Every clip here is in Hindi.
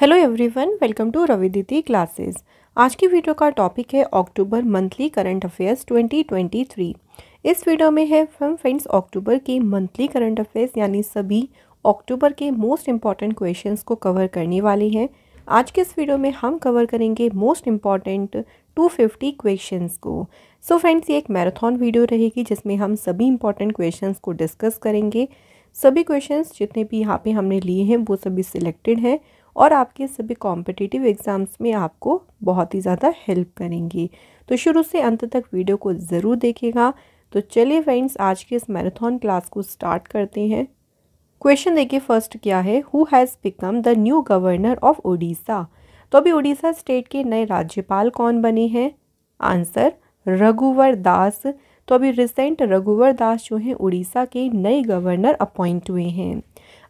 हेलो एवरीवन वेलकम टू रविदिति क्लासेस आज की वीडियो का टॉपिक है अक्टूबर मंथली करंट अफेयर्स 2023 इस वीडियो में है हम फ्रेंड्स अक्टूबर के मंथली करंट अफेयर्स यानी सभी अक्टूबर के मोस्ट इम्पॉर्टेंट क्वेश्चंस को कवर करने वाले हैं आज के इस वीडियो में हम कवर करेंगे मोस्ट इम्पॉर्टेंट 250 क्वेश्चंस को सो so फ्रेंड्स ये एक मैराथन वीडियो रहेगी जिसमें हम सभी इंपॉर्टेंट क्वेश्चंस को डिस्कस करेंगे सभी क्वेश्चंस जितने भी यहाँ पे हमने लिए हैं वो सभी सिलेक्टेड हैं और आपके सभी कॉम्पिटिटिव एग्ज़ाम्स में आपको बहुत ही ज़्यादा हेल्प करेंगे तो शुरू से अंत तक वीडियो को ज़रूर देखेगा तो चलिए फ्रेंड्स आज के इस मैराथन क्लास को स्टार्ट करते हैं क्वेश्चन देखिए फर्स्ट क्या है who has become the new governor of Orissa तो अभी उड़ीसा स्टेट के नए राज्यपाल कौन बने हैं आंसर रघुवर दास तो अभी रिसेंट रघुवर दास जो हैं उड़ीसा के नए गवर्नर अपॉइंट हुए हैं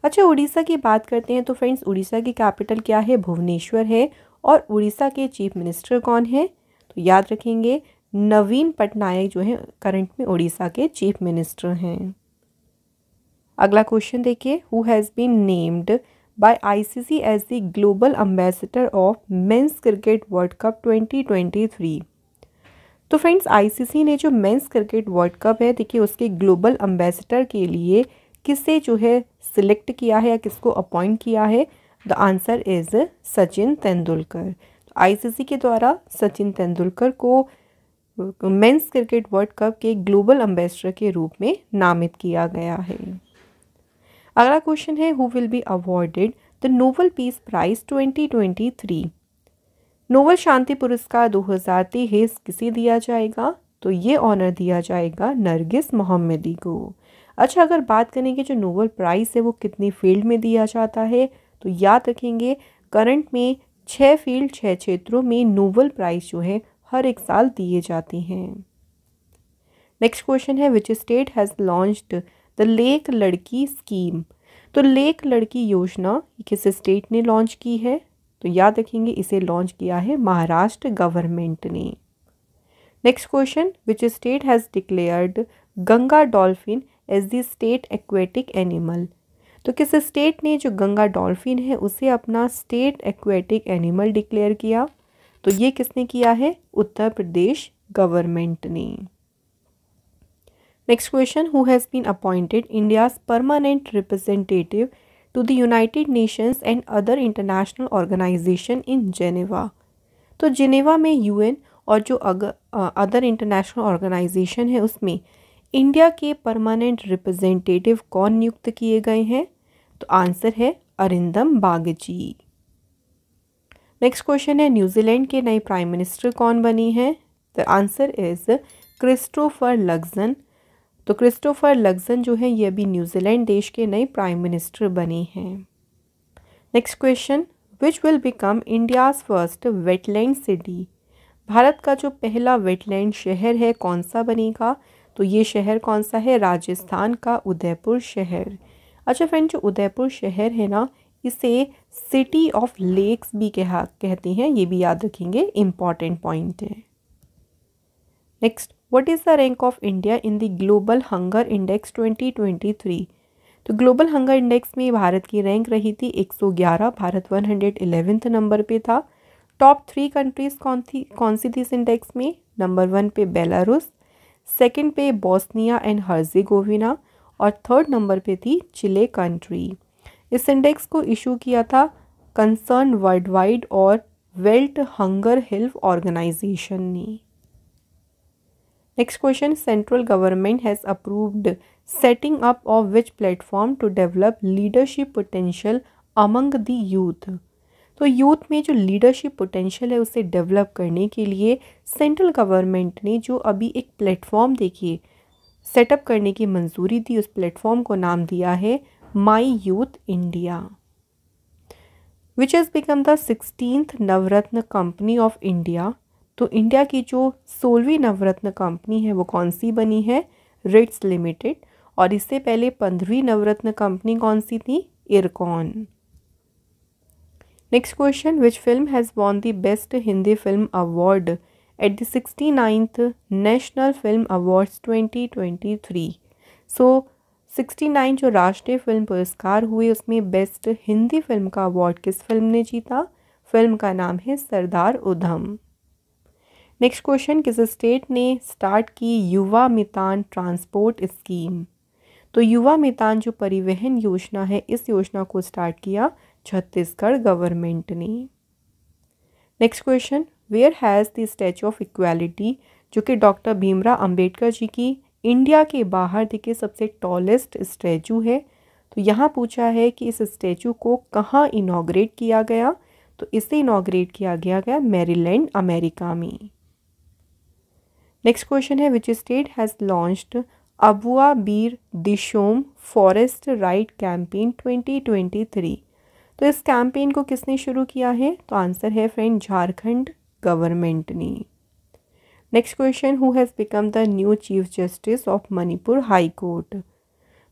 अच्छा उड़ीसा की बात करते हैं तो फ्रेंड्स उड़ीसा की कैपिटल क्या है भुवनेश्वर है और उड़ीसा के चीफ मिनिस्टर कौन है तो याद रखेंगे नवीन पटनायक जो है करंट में उड़ीसा के चीफ मिनिस्टर हैं अगला क्वेश्चन देखिए who has been named as the global ambassador of men's cricket world cup twenty twenty 2023 तो फ्रेंड्स आईसीसी ने जो मेंस क्रिकेट वर्ल्ड कप है देखिए उसके ग्लोबल अम्बेसडर के लिए किसे जो है सिलेक्ट किया है या किसको अपॉइंट किया है the answer is Sachin Tendulkar ICC के द्वारा सचिन तेंदुलकर को मेंस क्रिकेट वर्ल्ड कप के ग्लोबल एम्बेसडर के रूप में नामित किया गया है अगला क्वेश्चन है who will be awarded the Nobel peace prize 2023 नोबल शांति पुरस्कार 2023 किसे दिया जाएगा तो ये ऑनर दिया जाएगा नरगिस मोहम्मदी को अच्छा अगर बात करें कि जो नोबल प्राइज़ है वो कितनी फील्ड में दिया जाता है तो याद रखेंगे करंट में छः फील्ड छः क्षेत्रों में नोबल प्राइज़ जो है हर एक साल दिए जाते हैं नेक्स्ट क्वेश्चन है which state has launched the Lek Ladki scheme तो लेक लड़की योजना किस स्टेट ने लॉन्च की है तो याद रखेंगे इसे लॉन्च किया है महाराष्ट्र गवर्नमेंट ने next question which state has declared Ganga dolphin as the state aquatic animal तो किस स्टेट ने जो गंगा डॉल्फिन है उसे अपना स्टेट एक्वेटिक एनिमल डिक्लेयर किया तो ये किसने किया है उत्तर प्रदेश गवर्नमेंट ने next question who has been appointed India's permanent representative to the United Nations and other international organisation in Geneva तो जेनेवा में यूएन और जो अदर इंटरनेशनल ऑर्गेनाइजेशन है उसमें इंडिया के परमानेंट रिप्रेजेंटेटिव कौन नियुक्त किए गए हैं तो आंसर है अरिंदम बागजी नेक्स्ट क्वेश्चन है न्यूजीलैंड के नए प्राइम मिनिस्टर कौन बनी हैं द तो आंसर इज क्रिस्टोफर लगजन तो क्रिस्टोफर लगजन जो है ये अभी न्यूजीलैंड देश के नए प्राइम मिनिस्टर बने हैं next question which will become India's first wetland city Bharat का जो पहला वेटलैंड शहर है कौन सा बनेगा तो ये शहर कौन सा है राजस्थान का उदयपुर शहर अच्छा फ्रेंड जो उदयपुर शहर है ना इसे सिटी ऑफ लेक्स भी कहा कहते हैं ये भी याद रखेंगे इम्पॉर्टेंट पॉइंट है next what is the rank of India in the global hunger index 2023 तो ग्लोबल हंगर इंडेक्स में भारत की रैंक रही थी 111 भारत वन नंबर पे था टॉप थ्री कंट्रीज़ कौन थी कौन सी थी इस इंडेक्स में नंबर वन पे बेलारूस सेकंड पे बोस्निया एंड हर्जिगोविना और थर्ड नंबर पे थी चिले कंट्री इस इंडेक्स को इशू किया था कंसर्न वर्ल्ड वाइड और वेल्ट हंगर हेल्प ऑर्गेनाइजेशन ने next question central government has approved setting up of which platform to develop leadership potential among the youth तो यूथ में जो लीडरशिप पोटेंशियल है उसे डेवलप करने के लिए सेंट्रल गवर्नमेंट ने जो अभी एक प्लेटफॉर्म देखिए सेटअप करने की मंजूरी दी उस प्लेटफॉर्म को नाम दिया है my youth India which has become the sixteenth Navratna company of India तो इंडिया की जो सोलहवीं नवरत्न कंपनी है वो कौन सी बनी है रिट्स लिमिटेड और इससे पहले पंद्रहवीं नवरत्न कंपनी कौन सी थी IRCON next question film has won film best Hindi film award at the sixty ninth national film award twenty twenty three so sixty nine जो राष्ट्रीय फिल्म पुरस्कार हुए उसमें बेस्ट हिंदी फिल्म का अवार्ड किस फिल्म ने जीता फिल्म का नाम है सरदार उधम नेक्स्ट क्वेश्चन किस स्टेट ने स्टार्ट की युवा मितान ट्रांसपोर्ट स्कीम तो युवा मितान जो परिवहन योजना है इस योजना को स्टार्ट किया छत्तीसगढ़ गवर्नमेंट ने next question where has the statue of equality जो कि डॉक्टर भीमराव अंबेडकर जी की इंडिया के बाहर देखिए सबसे टॉलेस्ट स्टैचू है तो यहाँ पूछा है कि इस स्टैचू को कहाँ इनाग्रेट किया गया तो इसे इनाग्रेट किया गया गया मेरीलैंड अमेरिका में नेक्स्ट क्वेश्चन है which state has launched Abua Bir Dishom forest right campaign 2023 तो इस कैंपेन को किसने शुरू किया है तो आंसर है फ्रेंड झारखंड गवर्नमेंट ने next question who has become the new chief justice of Manipur high court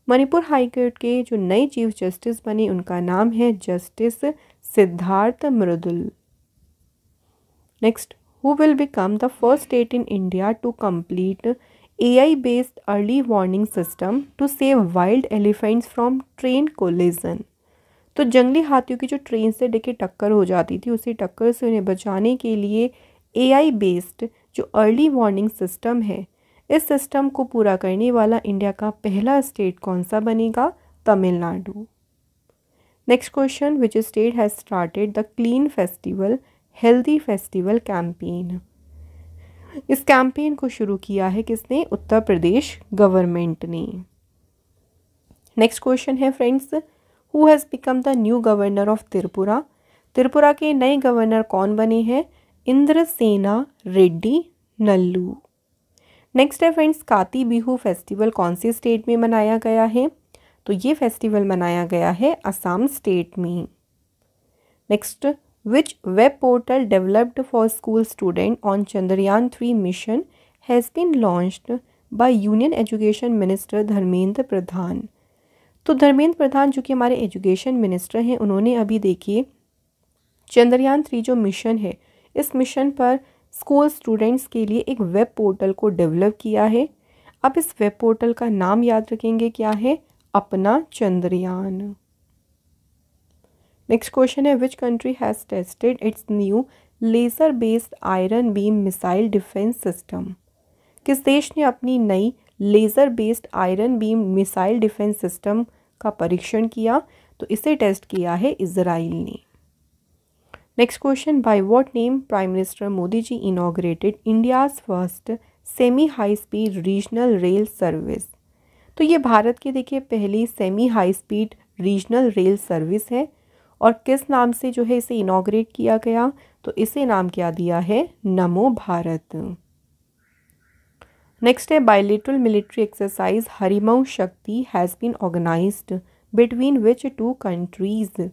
Manipur high court के जो नए चीफ जस्टिस बने उनका नाम है justice Siddharth Mridul next who will become the first state in India to complete AI based early warning system to save wild elephants from train collision तो जंगली हाथियों की जो ट्रेन से डे टक्कर हो जाती थी उसी टक्कर से उन्हें बचाने के लिए एआई बेस्ड जो अर्ली वार्निंग सिस्टम है इस सिस्टम को पूरा करने वाला इंडिया का पहला स्टेट कौन सा बनेगा Tamil Nadu next question which state has started the clean festival healthy festival campaign इस कैंपेन को शुरू किया है किसने उत्तर प्रदेश गवर्नमेंट ने नेक्स्ट क्वेश्चन है friends who has become the new governor of Tripura Tripura के नए गवर्नर कौन बने हैं इंद्रसेना रेड्डी नल्लू नेक्स्ट है फ्रेंड्स काती बिहू फेस्टिवल कौन से स्टेट में मनाया गया है तो ये फेस्टिवल मनाया गया है असम स्टेट में next which web portal developed for school student on Chandrayaan three mission has been launched by union education minister Dharmendra Pradhan तो धर्मेंद्र प्रधान जो कि हमारे एजुकेशन मिनिस्टर हैं उन्होंने अभी देखिए चंद्रयान थ्री जो मिशन है इस मिशन पर स्कूल स्टूडेंट्स के लिए एक वेब पोर्टल को डेवलप किया है अब इस वेब पोर्टल का नाम याद रखेंगे क्या है अपना चंद्रयान नेक्स्ट क्वेश्चन है which country has tested its new laser based iron beam missile defence system किस देश ने अपनी नई laser based iron beam missile defence system का परीक्षण किया तो इसे टेस्ट किया है इसराइल ने next question by what name prime minister Modi ji inaugurated India's first semi high speed regional rail service तो ये भारत की देखिए पहली semi high speed regional rail service है और किस नाम से जो है इसे इनाग्रेट किया गया तो इसे नाम क्या दिया है नमो भारत नेक्स्ट है bilateral military exercise Harimau Shakti has been organise between which two countries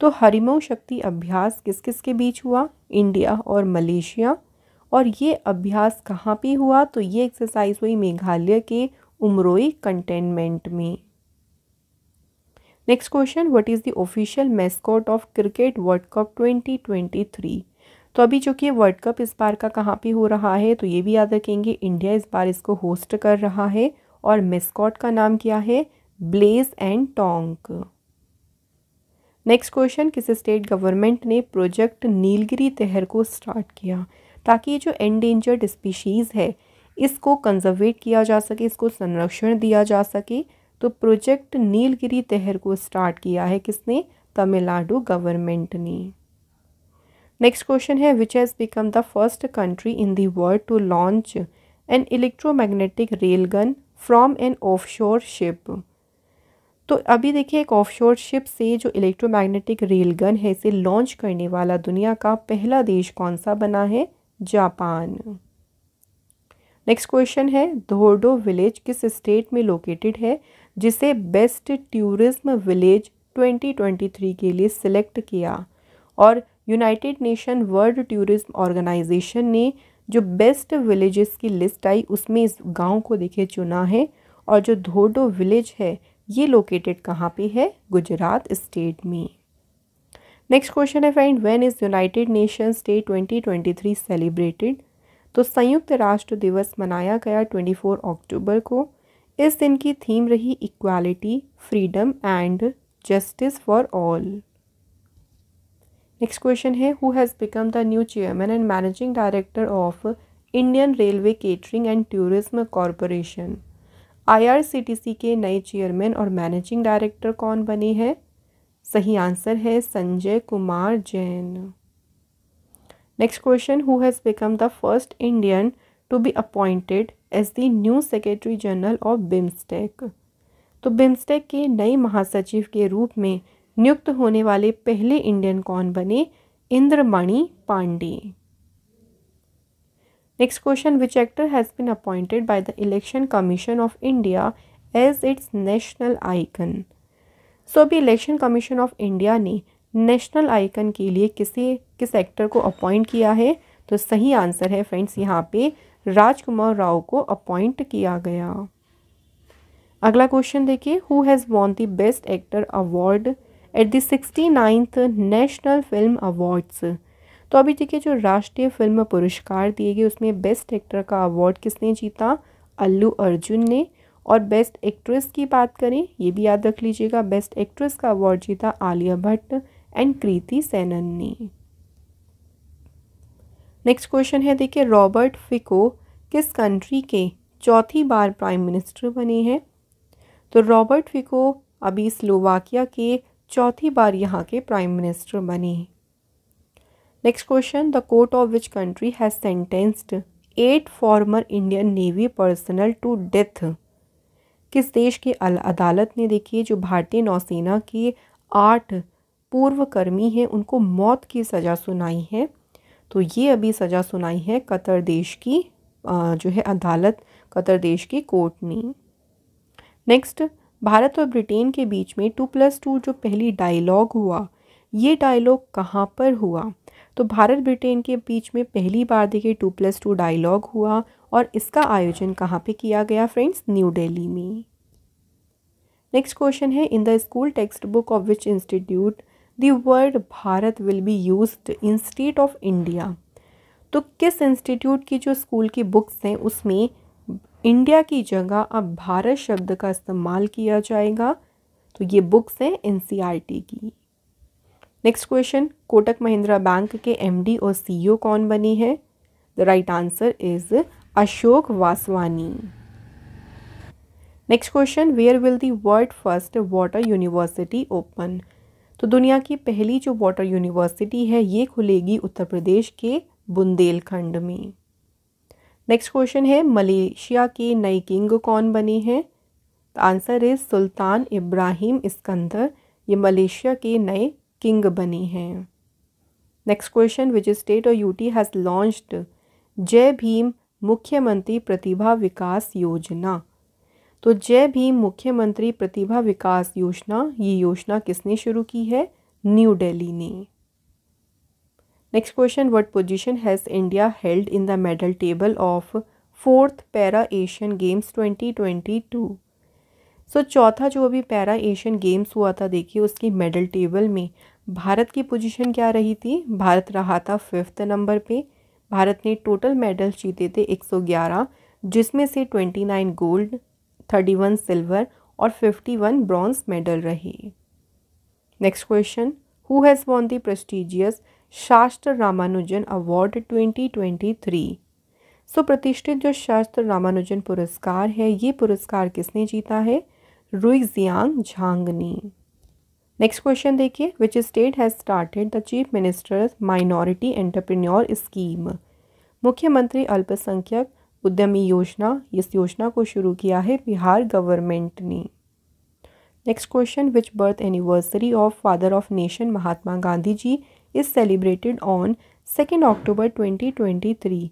तो हरिमऊ शक्ति अभ्यास किस किस के बीच हुआ इंडिया और मलेशिया और ये अभ्यास कहाँ पे हुआ तो ये एक्सरसाइज हुई मेघालय के उमरोई कंटेनमेंट में next question what is the official mascot of cricket world cup 2023 तो अभी जो कि वर्ल्ड कप इस बार का कहाँ पे हो रहा है तो ये भी याद रखेंगे इंडिया इस बार इसको होस्ट कर रहा है और मेस्कॉट का नाम क्या है Blaze and Tonk next question किस स्टेट गवर्नमेंट ने प्रोजेक्ट नीलगिरी तहर को स्टार्ट किया ताकि ये जो एंडेंजर्ड स्पीशीज़ है इसको कंजर्वेट किया जा सके इसको संरक्षण दिया जा सके तो प्रोजेक्ट नीलगिरी तहर को स्टार्ट किया है किसने तमिलनाडु गवर्नमेंट ने नेक्स्ट क्वेश्चन है which has become the first country in the world to launch an electromagnetic gun from an offshore ship तो अभी देखिए एक ऑफशोर शिप से जो इलेक्ट्रोमैग्नेटिक गन है इसे लॉन्च करने वाला दुनिया का पहला देश कौन सा बना है जापान नेक्स्ट क्वेश्चन है धोर्डो विलेज किस स्टेट में लोकेटेड है जिसे बेस्ट टूरिज्म विलेज 2023 के लिए सिलेक्ट किया और united nation world tourism organisation ने जो बेस्ट विलेजेस की लिस्ट आई उसमें इस गांव को देखिए चुना है और जो धोडो विलेज है ये लोकेटेड कहाँ पे है गुजरात स्टेट में नेक्स्ट क्वेश्चन है friend when is united nations day 2023 celebrated तो संयुक्त राष्ट्र दिवस मनाया गया 24 अक्टूबर को इस दिन की थीम रही equality freedom and justice for all next question है who has become the new chairman and managing director of Indian railway catering and tourism corporation IRCTC के नए चेयरमैन और मैनेजिंग डायरेक्टर कौन बने हैं सही आंसर है Sanjay Kumar Jain next question who has become the first Indian to be appointed as the new secretary general of BIMSTEC तो बिम्स्टेक के नए महासचिव के रूप में नियुक्त होने वाले पहले इंडियन कौन बने Indramani Pandey next question which actor has been appointed by the election commission of India as its national icon so अभी इलेक्शन कमीशन ऑफ इंडिया ने नेशनल आइकन के लिए किसी किस एक्टर को अपॉइंट किया है तो सही आंसर है फ्रेंड्स यहाँ पे राजकुमार राव को अपॉइंट किया गया अगला क्वेश्चन देखिए who has won the best actor award at the sixty ninth national film awards तो अभी देखिए जो राष्ट्रीय फिल्म पुरस्कार दिए गए उसमें बेस्ट एक्टर का अवार्ड किसने जीता अल्लू अर्जुन ने और बेस्ट एक्ट्रेस की बात करें ये भी याद रख लीजिएगा बेस्ट एक्ट्रेस का अवार्ड जीता आलिया भट्ट एंड कृति सेनन ने नेक्स्ट क्वेश्चन है देखिए रॉबर्ट फिको किस कंट्री के चौथी बार प्राइम मिनिस्टर बने हैं तो रॉबर्ट फिको अभी स्लोवाकिया के चौथी बार यहाँ के प्राइम मिनिस्टर बने next question the court of which country has sentenced eight former Indian navy personnel to death किस देश की अदालत ने देखिए जो भारतीय नौसेना के आठ पूर्व कर्मी हैं उनको मौत की सज़ा सुनाई है तो ये अभी सज़ा सुनाई है कतर देश की जो है अदालत कतर देश की कोर्ट ने नेक्स्ट भारत और ब्रिटेन के बीच में टू प्लस टू जो पहली डायलॉग हुआ ये डायलॉग कहाँ पर हुआ तो भारत ब्रिटेन के बीच में पहली बार देखिए टू प्लस टू डायलॉग हुआ और इसका आयोजन कहाँ पे किया गया फ्रेंड्स न्यू दिल्ली में नेक्स्ट क्वेश्चन है in the school text book of which institute the word Bharat will be use in state of India तो किस इंस्टीट्यूट की जो स्कूल की बुक्स हैं उसमें इंडिया की जगह अब भारत शब्द का इस्तेमाल किया जाएगा तो ये बुक्स हैं एन सी आर टी की next question Kotak Mahindra bank के एम डी और सी ओ e कौन बनी है the right answer is Ashok Vaswani next question where will the world first water university open तो दुनिया की पहली जो वाटर यूनिवर्सिटी है ये खुलेगी उत्तर प्रदेश के बुंदेलखंड में नेक्स्ट क्वेश्चन है मलेशिया की नई किंग कौन बनी है answer is Sultan Ibrahim Iskandar ये मलेशिया की नए किंग बनी हैं नेक्स्ट क्वेश्चन विच स्टेट और UT has launched Jai Bhim मुख्यमंत्री प्रतिभा विकास योजना तो जय भीम मुख्यमंत्री प्रतिभा विकास योजना ये योजना किसने शुरू की है न्यू दिल्ली ने next question what position has India held in the medal table of fourth para Asian games twenty twenty two so चौथा जो अभी पैरा एशियन गेम्स हुआ था देखिए उसकी मेडल टेबल में भारत की पोजिशन क्या रही थी भारत रहा था फिफ्थ नंबर पे भारत ने टोटल मेडल्स जीते थे एक सौ ग्यारह जिसमें से twenty nine gold thirty one silver और फिफ्टी वन ब्रॉन्ज मेडल रहे next question who has won the prestigious SASTRA Ramanujan award 2023 सो प्रतिष्ठित जो शास्त्र रामानुजन पुरस्कार है ये पुरस्कार किसने जीता है रुई जियांग झांगनी नेक्स्ट क्वेश्चन देखिए which state has started the chief minister minority entrepreneur scheme मुख्यमंत्री अल्पसंख्यक उद्यमी योजना इस योजना को शुरू किया है बिहार गवर्नमेंट ने next question which birth anniversary of father of nation Mahatma Gandhi ji is celebrated on second October twenty twenty three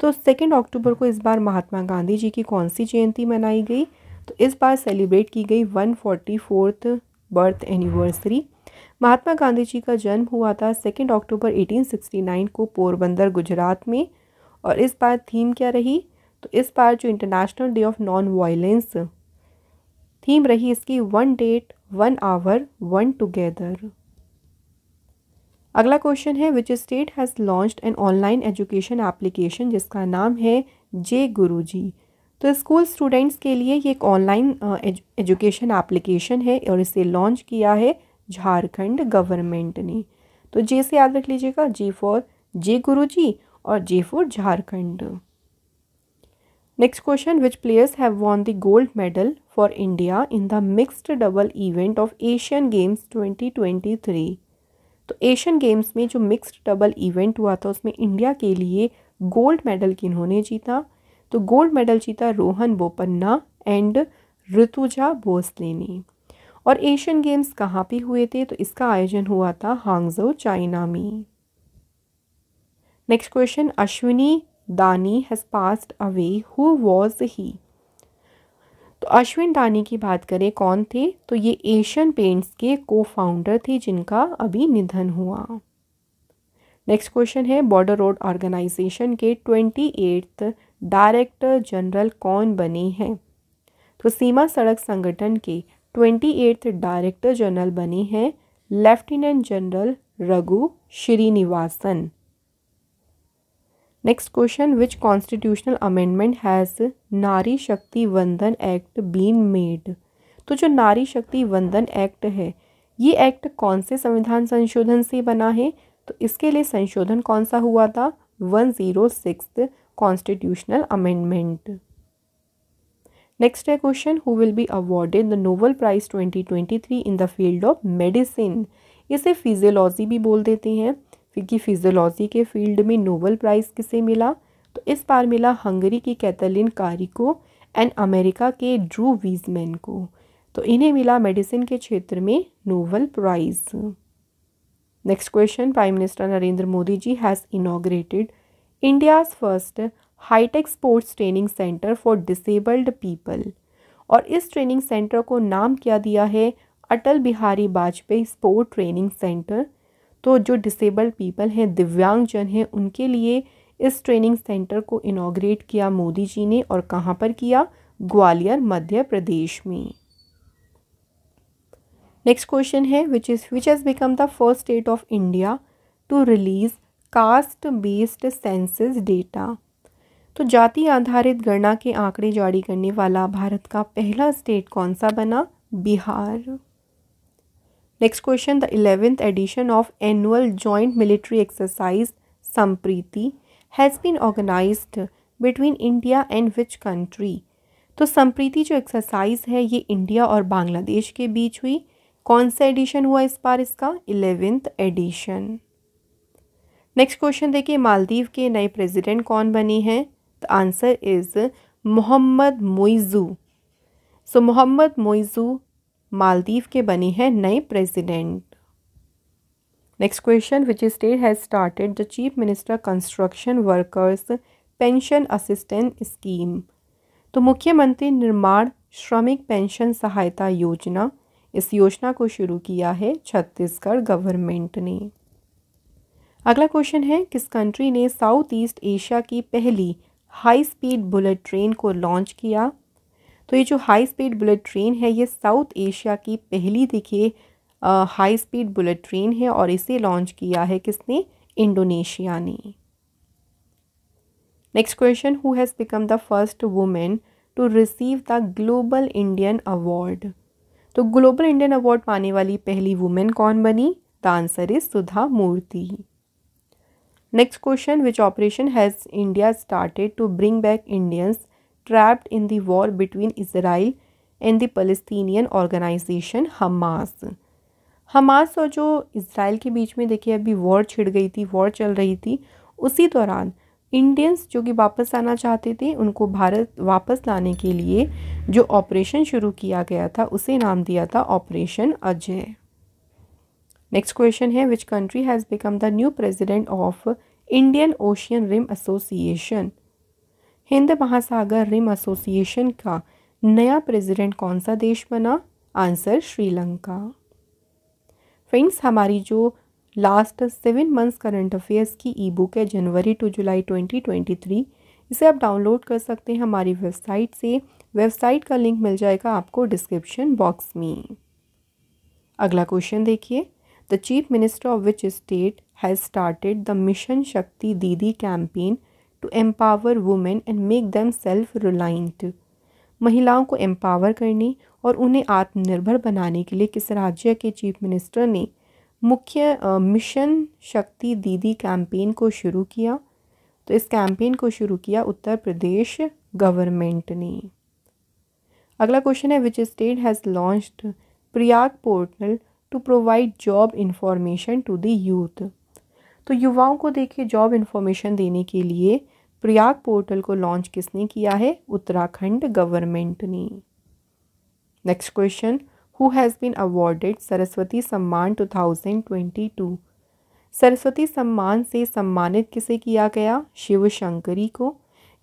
तो सेकेंड अक्टूबर को इस बार महात्मा गांधी जी की कौन सी जयंती मनाई गई तो इस बार सेलिब्रेट की गई one forty fourth birth anniversary Mahatma Gandhi ji का जन्म हुआ था सेकेंड अक्टूबर 1869 को पोरबंदर गुजरात में और इस बार थीम क्या रही तो इस बार जो international day of non violence theme रही इसकी one date one hour one together अगला क्वेश्चन है which state has launch an online education application जिसका नाम है जे गुरु जी तो स्कूल स्टूडेंट्स के लिए ये एक ऑनलाइन एजुकेशन एप्लीकेशन है और इसे लॉन्च किया है झारखंड गवर्नमेंट ने तो जे से याद रख लीजिएगा जे फॉर जे गुरु जी और J for Jharkhand next question which players have won the gold medal for India in the mixed double event of Asian games twenty twenty three तो एशियन गेम्स में जो मिक्स्ड डबल इवेंट हुआ था उसमें इंडिया के लिए गोल्ड मेडल किन्होंने जीता तो गोल्ड मेडल जीता रोहन बोपन्ना एंड ऋतुजा भोसले ने और एशियन गेम्स कहाँ पे हुए थे तो इसका आयोजन हुआ था हांगजो चाइना में next question Ashwini Dani has passed away who was he तो अश्विन डानी की बात करें कौन थे तो ये एशियन पेंट्स के को फाउंडर थे जिनका अभी निधन हुआ नेक्स्ट क्वेश्चन है बॉर्डर रोड ऑर्गेनाइजेशन के ट्वेंटी एट्थ डायरेक्टर जनरल कौन बने हैं तो सीमा सड़क संगठन के ट्वेंटी एट्थ डायरेक्टर जनरल बने हैं lieutenant general Raghu Srinivasan next question which constitutional amendment has Nari Shakti वंदन एक्ट बीन मेड तो जो नारी शक्ति वंदन एक्ट है ये एक्ट कौन से संविधान संशोधन से बना है तो इसके लिए संशोधन कौन सा हुआ था one zero six constitutional amendment next है question who will be awarded the Nobel prize twenty twenty three in the field of medicine इसे फिजियोलॉजी भी बोल देते हैं की फिजियोलॉजी के फील्ड में नोबल प्राइज़ किसे मिला तो इस बार मिला हंगरी की Katalin Kariko and America के ड्रू वीजमैन को तो इन्हें मिला मेडिसिन के क्षेत्र में Nobel prize next question prime minister Narendra Modi ji has inaugurated India's first hitech sports training centre for disabled people और इस ट्रेनिंग सेंटर को नाम क्या दिया है Atal Bihari Vajpayee sport training centre तो जो डिसेबल्ड पीपल हैं दिव्यांगजन हैं उनके लिए इस ट्रेनिंग सेंटर को इनाग्रेट किया मोदी जी ने और कहाँ पर किया ग्वालियर मध्य प्रदेश में नेक्स्ट क्वेश्चन है which is which has become the first state of India to release caste based census data तो जाति आधारित गणना के आंकड़े जारी करने वाला भारत का पहला स्टेट कौन सा बना Bihar next question the eleventh edition of annual joint military exercise Sampriti has been organise between India and which country तो संप्रीति जो एक्सरसाइज है ये इंडिया और बांग्लादेश के बीच हुई कौन सा एडिशन हुआ इस बार इसका इलेवेंथ एडिशन नेक्स्ट क्वेश्चन देखिए मालदीव के नए प्रेसिडेंट कौन बने हैं the answer is Mohamed Muizzu so Mohamed Muizzu Maldives के बने हैं नए president next question which state has started the chief minister construction workers pension assistant scheme तो मुख्यमंत्री निर्माण श्रमिक पेंशन सहायता योजना इस योजना को शुरू किया है छत्तीसगढ़ गवर्नमेंट ने अगला क्वेश्चन है किस कंट्री ने साउथ ईस्ट एशिया की पहली हाई स्पीड बुलेट ट्रेन को लॉन्च किया तो ये जो हाई स्पीड बुलेट ट्रेन है ये साउथ एशिया की पहली देखिए हाई स्पीड बुलेट ट्रेन है और इसे लॉन्च किया है किसने इंडोनेशिया ने next question who has become the first women to receive the global Indian award तो ग्लोबल इंडियन अवार्ड पाने वाली पहली वुमेन कौन बनी the answer is Sudha Murty next question which operation has India started to bring back Indians trapped in the war between Israel and the Palestinian organization Hamas. Hamas और जो इसराइल के बीच में देखिए अभी वॉर छिड़ गई थी वॉर चल रही थी उसी दौरान इंडियंस जो कि वापस आना चाहते थे उनको भारत वापस लाने के लिए जो ऑपरेशन शुरू किया गया था उसे नाम दिया था ऑपरेशन अजय नेक्स्ट क्वेश्चन है which country has become the new president of Indian ocean rim association Hind महासागर रिम एसोसिएशन का नया प्रेसिडेंट कौन सा देश बना आंसर श्रीलंका फ्रेंड्स हमारी जो last seven months current affairs की ई बुक है जनवरी टू जुलाई 2023 इसे आप डाउनलोड कर सकते हैं हमारी वेबसाइट से वेबसाइट का लिंक मिल जाएगा आपको डिस्क्रिप्शन बॉक्स में अगला क्वेश्चन देखिए the chief minister of which state has started the mission Shakti Didi campaign to empower women and make them self reliant महिलाओं को एम्पावर करने और उन्हें आत्मनिर्भर बनाने के लिए किस राज्य के चीफ मिनिस्टर ने मुख्य मिशन शक्ति दीदी कैंपेन को शुरू किया तो इस कैंपेन को शुरू किया उत्तर प्रदेश गवर्नमेंट ने अगला क्वेश्चन है which state has launched Prayag portal to provide job information to the youth तो युवाओं को देखिए जॉब इन्फॉर्मेशन देने के लिए प्रयाग पोर्टल को लॉन्च किसने किया है उत्तराखंड गवर्नमेंट ने next question who has been awarded Saraswati Samman 2022 Saraswati सम्मान से सम्मानित किसे किया गया शिव शंकरी को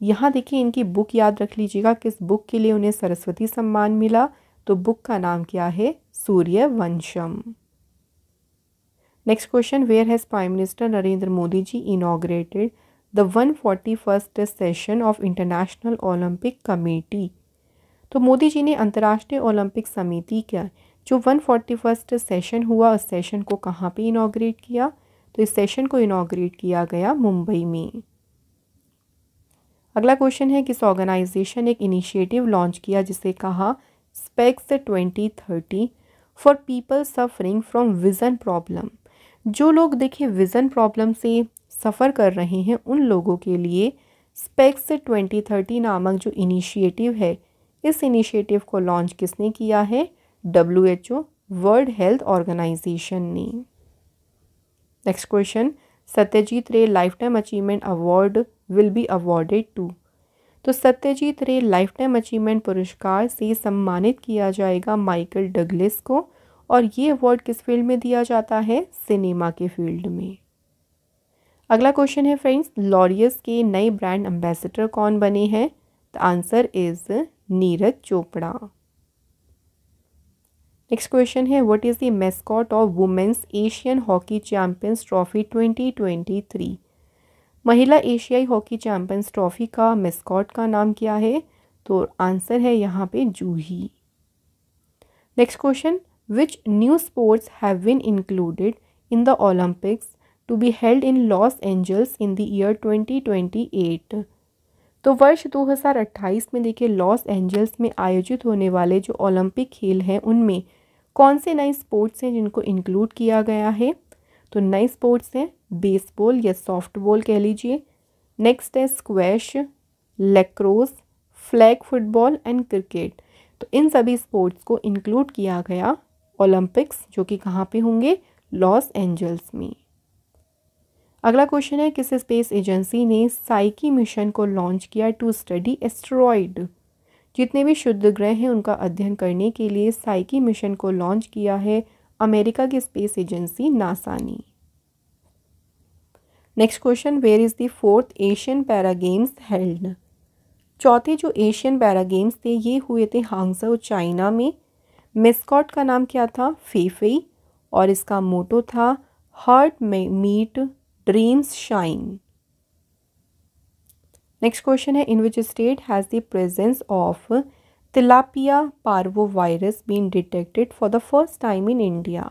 यहाँ देखिए इनकी बुक याद रख लीजिएगा किस बुक के लिए उन्हें सरस्वती सम्मान मिला तो बुक का नाम क्या है Surya Vamsham next where has prime minister Narendra Modi ji inaugurated the one forty first session of international Olympic committee तो मोदी जी ने अंतर्राष्ट्रीय ओलंपिक समिति का जो वन फोर्टी फर्स्ट सेशन हुआ उस सेशन को कहाँ पे इनाग्रेट किया तो इस सेशन को इनाग्रेट किया गया मुंबई में अगला क्वेश्चन है किस ऑर्गेनाइजेशन एक इनिशिएटिव लॉन्च किया जिसे कहा specs twenty thirty for people suffering from vision problem जो लोग देखिए विज़न प्रॉब्लम से सफ़र कर रहे हैं उन लोगों के लिए स्पेक्स ट्वेंटी थर्टी नामक जो इनिशिएटिव है इस इनिशिएटिव को लॉन्च किसने किया है W H O world health organisation ने next question Satyajit Ray lifetime achievement award will be awarded to तो Satyajit Ray lifetime achievement पुरस्कार से सम्मानित किया जाएगा माइकल डगलिस को और ये अवार्ड किस फील्ड में दिया जाता है सिनेमा के फील्ड में अगला क्वेश्चन है फ्रेंड्स लॉरियस के नए ब्रांड एम्बेसडर कौन बने हैं the answer is Neeraj Chopra next question है what is the mascot of women's Asian hockey champions trophy 2023 महिला एशियाई हॉकी चैंपियंस ट्रॉफी का मेस्कॉट का नाम क्या है तो आंसर है यहाँ पे Juhi next question which new sports have been included in the Olympics to be held in Los Angeles in the year 2028 तो वर्ष 2028 में देखिए लॉस एंजल्स में आयोजित होने वाले जो ओलंपिक खेल हैं उनमें कौन से नए स्पोर्ट्स हैं जिनको इंक्लूड किया गया है तो नए स्पोर्ट्स हैं बेसबॉल या सॉफ्टबॉल कह लीजिए नेक्स्ट है squash lacrosse flag football and cricket तो इन सभी स्पोर्ट्स को इंक्लूड किया गया ओलंपिक्स जो कि कहाँ पे होंगे लॉस एंजल्स में अगला क्वेश्चन है किस स्पेस एजेंसी ने साइकी मिशन को लॉन्च किया टू स्टडी एस्ट्रॉयड जितने भी शुद्ध ग्रह हैं उनका अध्ययन करने के लिए साइकी मिशन को लॉन्च किया है अमेरिका की स्पेस एजेंसी नासा ने next question where is the fourth Asian para games held चौथे जो एशियन पैरा गेम्स थे ये हुए थे हांगसो चाइना में मिस्कॉट का नाम क्या था फेफे और इसका मोटो था हार्ट में meet dreams shine next question है in which state has the presence of tilapia parvo virus been detected for the first time in India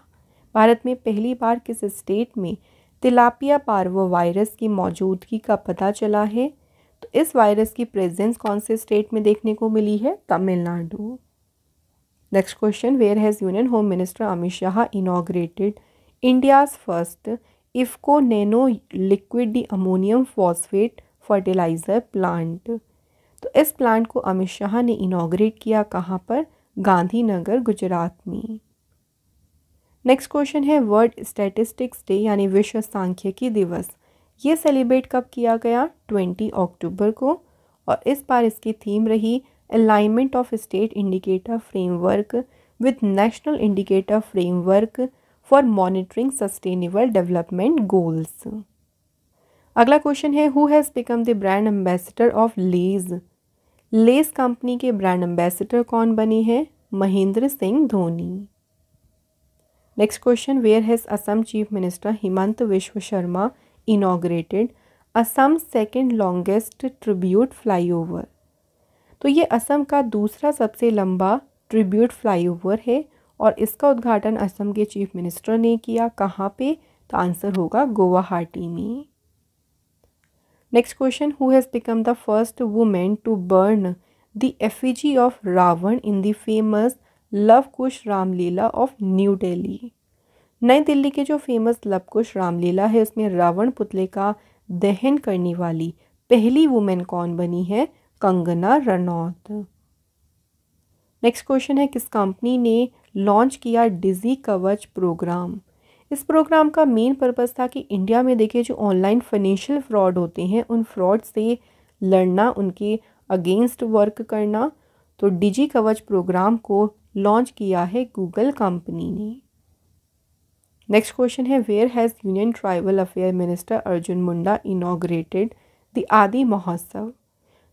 Bharat में पहली बार किस स्टेट में तिलापिया पार्वो वायरस की मौजूदगी का पता चला है तो इस वायरस की प्रेजेंस कौन से स्टेट में देखने को मिली है Tamil Nadu next question where has union home minister Amit Shah inaugurated India's first IFFCO nano liquid diammonium phosphate fertiliser plant तो इस प्लांट को अमित शाह ने इनाग्रेट किया कहाँ पर गांधीनगर गुजरात में नेक्स्ट क्वेश्चन है वर्ल्ड स्टैटिस्टिक्स डे यानी विश्व सांख्यिकी दिवस ये सेलिब्रेट कब किया गया ट्वेंटी अक्टूबर को और इस बार इसकी थीम रही alignment of state indicator framework with national indicator framework for monitoring sustainable development goals अगला क्वेश्चन है who has become the brand ambassador of Lay's लेस कंपनी के ब्रांड एम्बेसडर कौन बने हैं Mahendra Singh Dhoni next question where has Assam chief minister Himanta Biswa Sharma inaugurated Assam second longest tribute flyover तो ये असम का दूसरा सबसे लंबा ट्रिब्यूट फ्लाईओवर है और इसका उद्घाटन असम के चीफ मिनिस्टर ने किया कहाँ पे तो आंसर होगा गुवाहाटी में next question who has become the first women to burn the effigy of Ravan in the famous Luv Kush Ramlila of New Delhi Nai Delhi के जो फेमस लवकुश रामलीला है उसमें रावण पुतले का दहन करने वाली पहली वुमेन कौन बनी है कंगना रनौत नेक्स्ट क्वेश्चन है किस कंपनी ने लॉन्च किया डिजी कवच प्रोग्राम इस प्रोग्राम का मेन पर्पस था कि इंडिया में देखिए जो ऑनलाइन फाइनेंशियल फ्रॉड होते हैं उन फ्रॉड से लड़ना उनके अगेंस्ट वर्क करना तो डिजी कवच प्रोग्राम को लॉन्च किया है गूगल कंपनी ने नेक्स्ट क्वेश्चन है where has union tribal affair minister Arjun Munda inaugurated the Aadi Mahotsav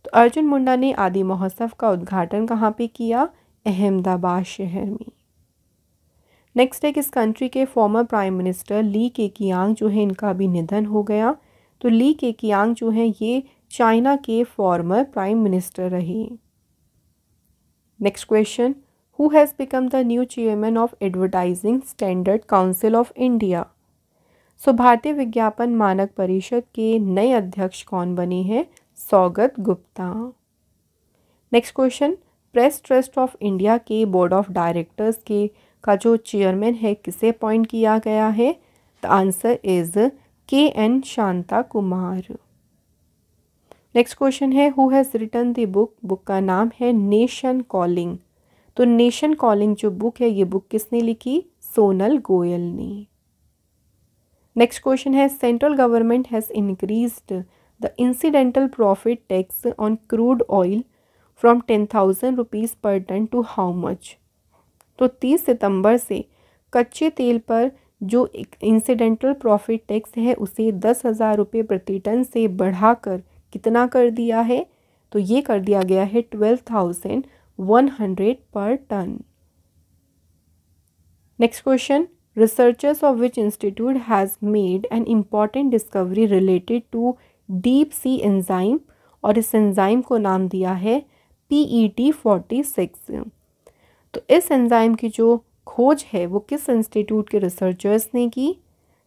तो अर्जुन मुंडा ने आदि महोत्सव का उद्घाटन कहाँ पे किया अहमदाबाद शहर में नेक्स्ट है किस इस कंट्री के फॉर्मर प्राइम मिनिस्टर ली के कियांग जो है इनका भी निधन हो गया तो ली के कियांग जो है ये चाइना के फॉर्मर प्राइम मिनिस्टर रहे next question who has become the new chairman of advertising standard council of India so भारतीय विज्ञापन मानक परिषद के नए अध्यक्ष कौन बने हैं Saugata Gupta next question press trust of India के बोर्ड ऑफ डायरेक्टर्स के का जो चेयरमैन है किसे अपॉइंट किया गया है the answer is K N Shanta Kumar next question है who has written the book book का नाम है नेशन कॉलिंग तो नेशन कॉलिंग जो बुक है ये बुक किसने लिखी सोनल गोयल ने नेक्स्ट क्वेश्चन है central government has increased the incidental profit tax on crude oil from ten thousand rupees per tonne to how much तो तीस सितंबर से कच्चे तेल पर जो इंसिडेंटल प्रॉफिट टैक्स है उसे दस हज़ार रुपये प्रति टन से बढ़ाकर कितना कर दिया है तो ये कर दिया गया है twelve thousand one hundred per tonne next question researchers of which institute has made an important discovery related to deep sea enzyme और इस एंजाइम को नाम दिया है P E T forty six तो इस एंजाइम की जो खोज है वो किस इंस्टीट्यूट के रिसर्चर्स ने की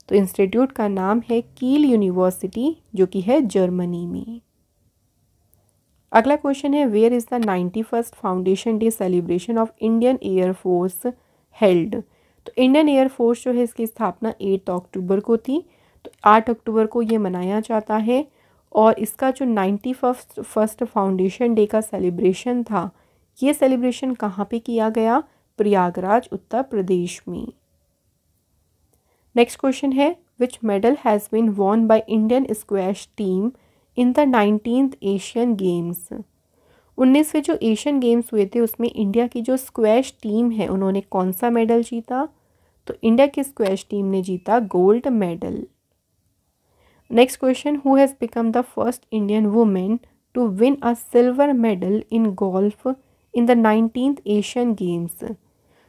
तो इंस्टीट्यूट का नाम है कील यूनिवर्सिटी जो कि है जर्मनी में अगला क्वेश्चन है where is the ninety first foundation day celebration of Indian air force held तो इंडियन एयरफोर्स जो है इसकी स्थापना एट अक्टूबर को थी आठ अक्टूबर को ये मनाया जाता है और इसका जो ninety first first foundation day का सेलिब्रेशन था ये सेलिब्रेशन कहाँ पे किया गया प्रयागराज उत्तर प्रदेश में नेक्स्ट क्वेश्चन है which medal has been won by Indian squash team in the nineteen Asian games उन्नीसवें जो एशियन गेम्स हुए थे उसमें इंडिया की जो स्क्वैश टीम है उन्होंने कौन सा मेडल जीता तो इंडिया की स्क्वैश टीम ने जीता gold medal next question who has become the first Indian women to win a silver medal in golf in the nineteen Asian games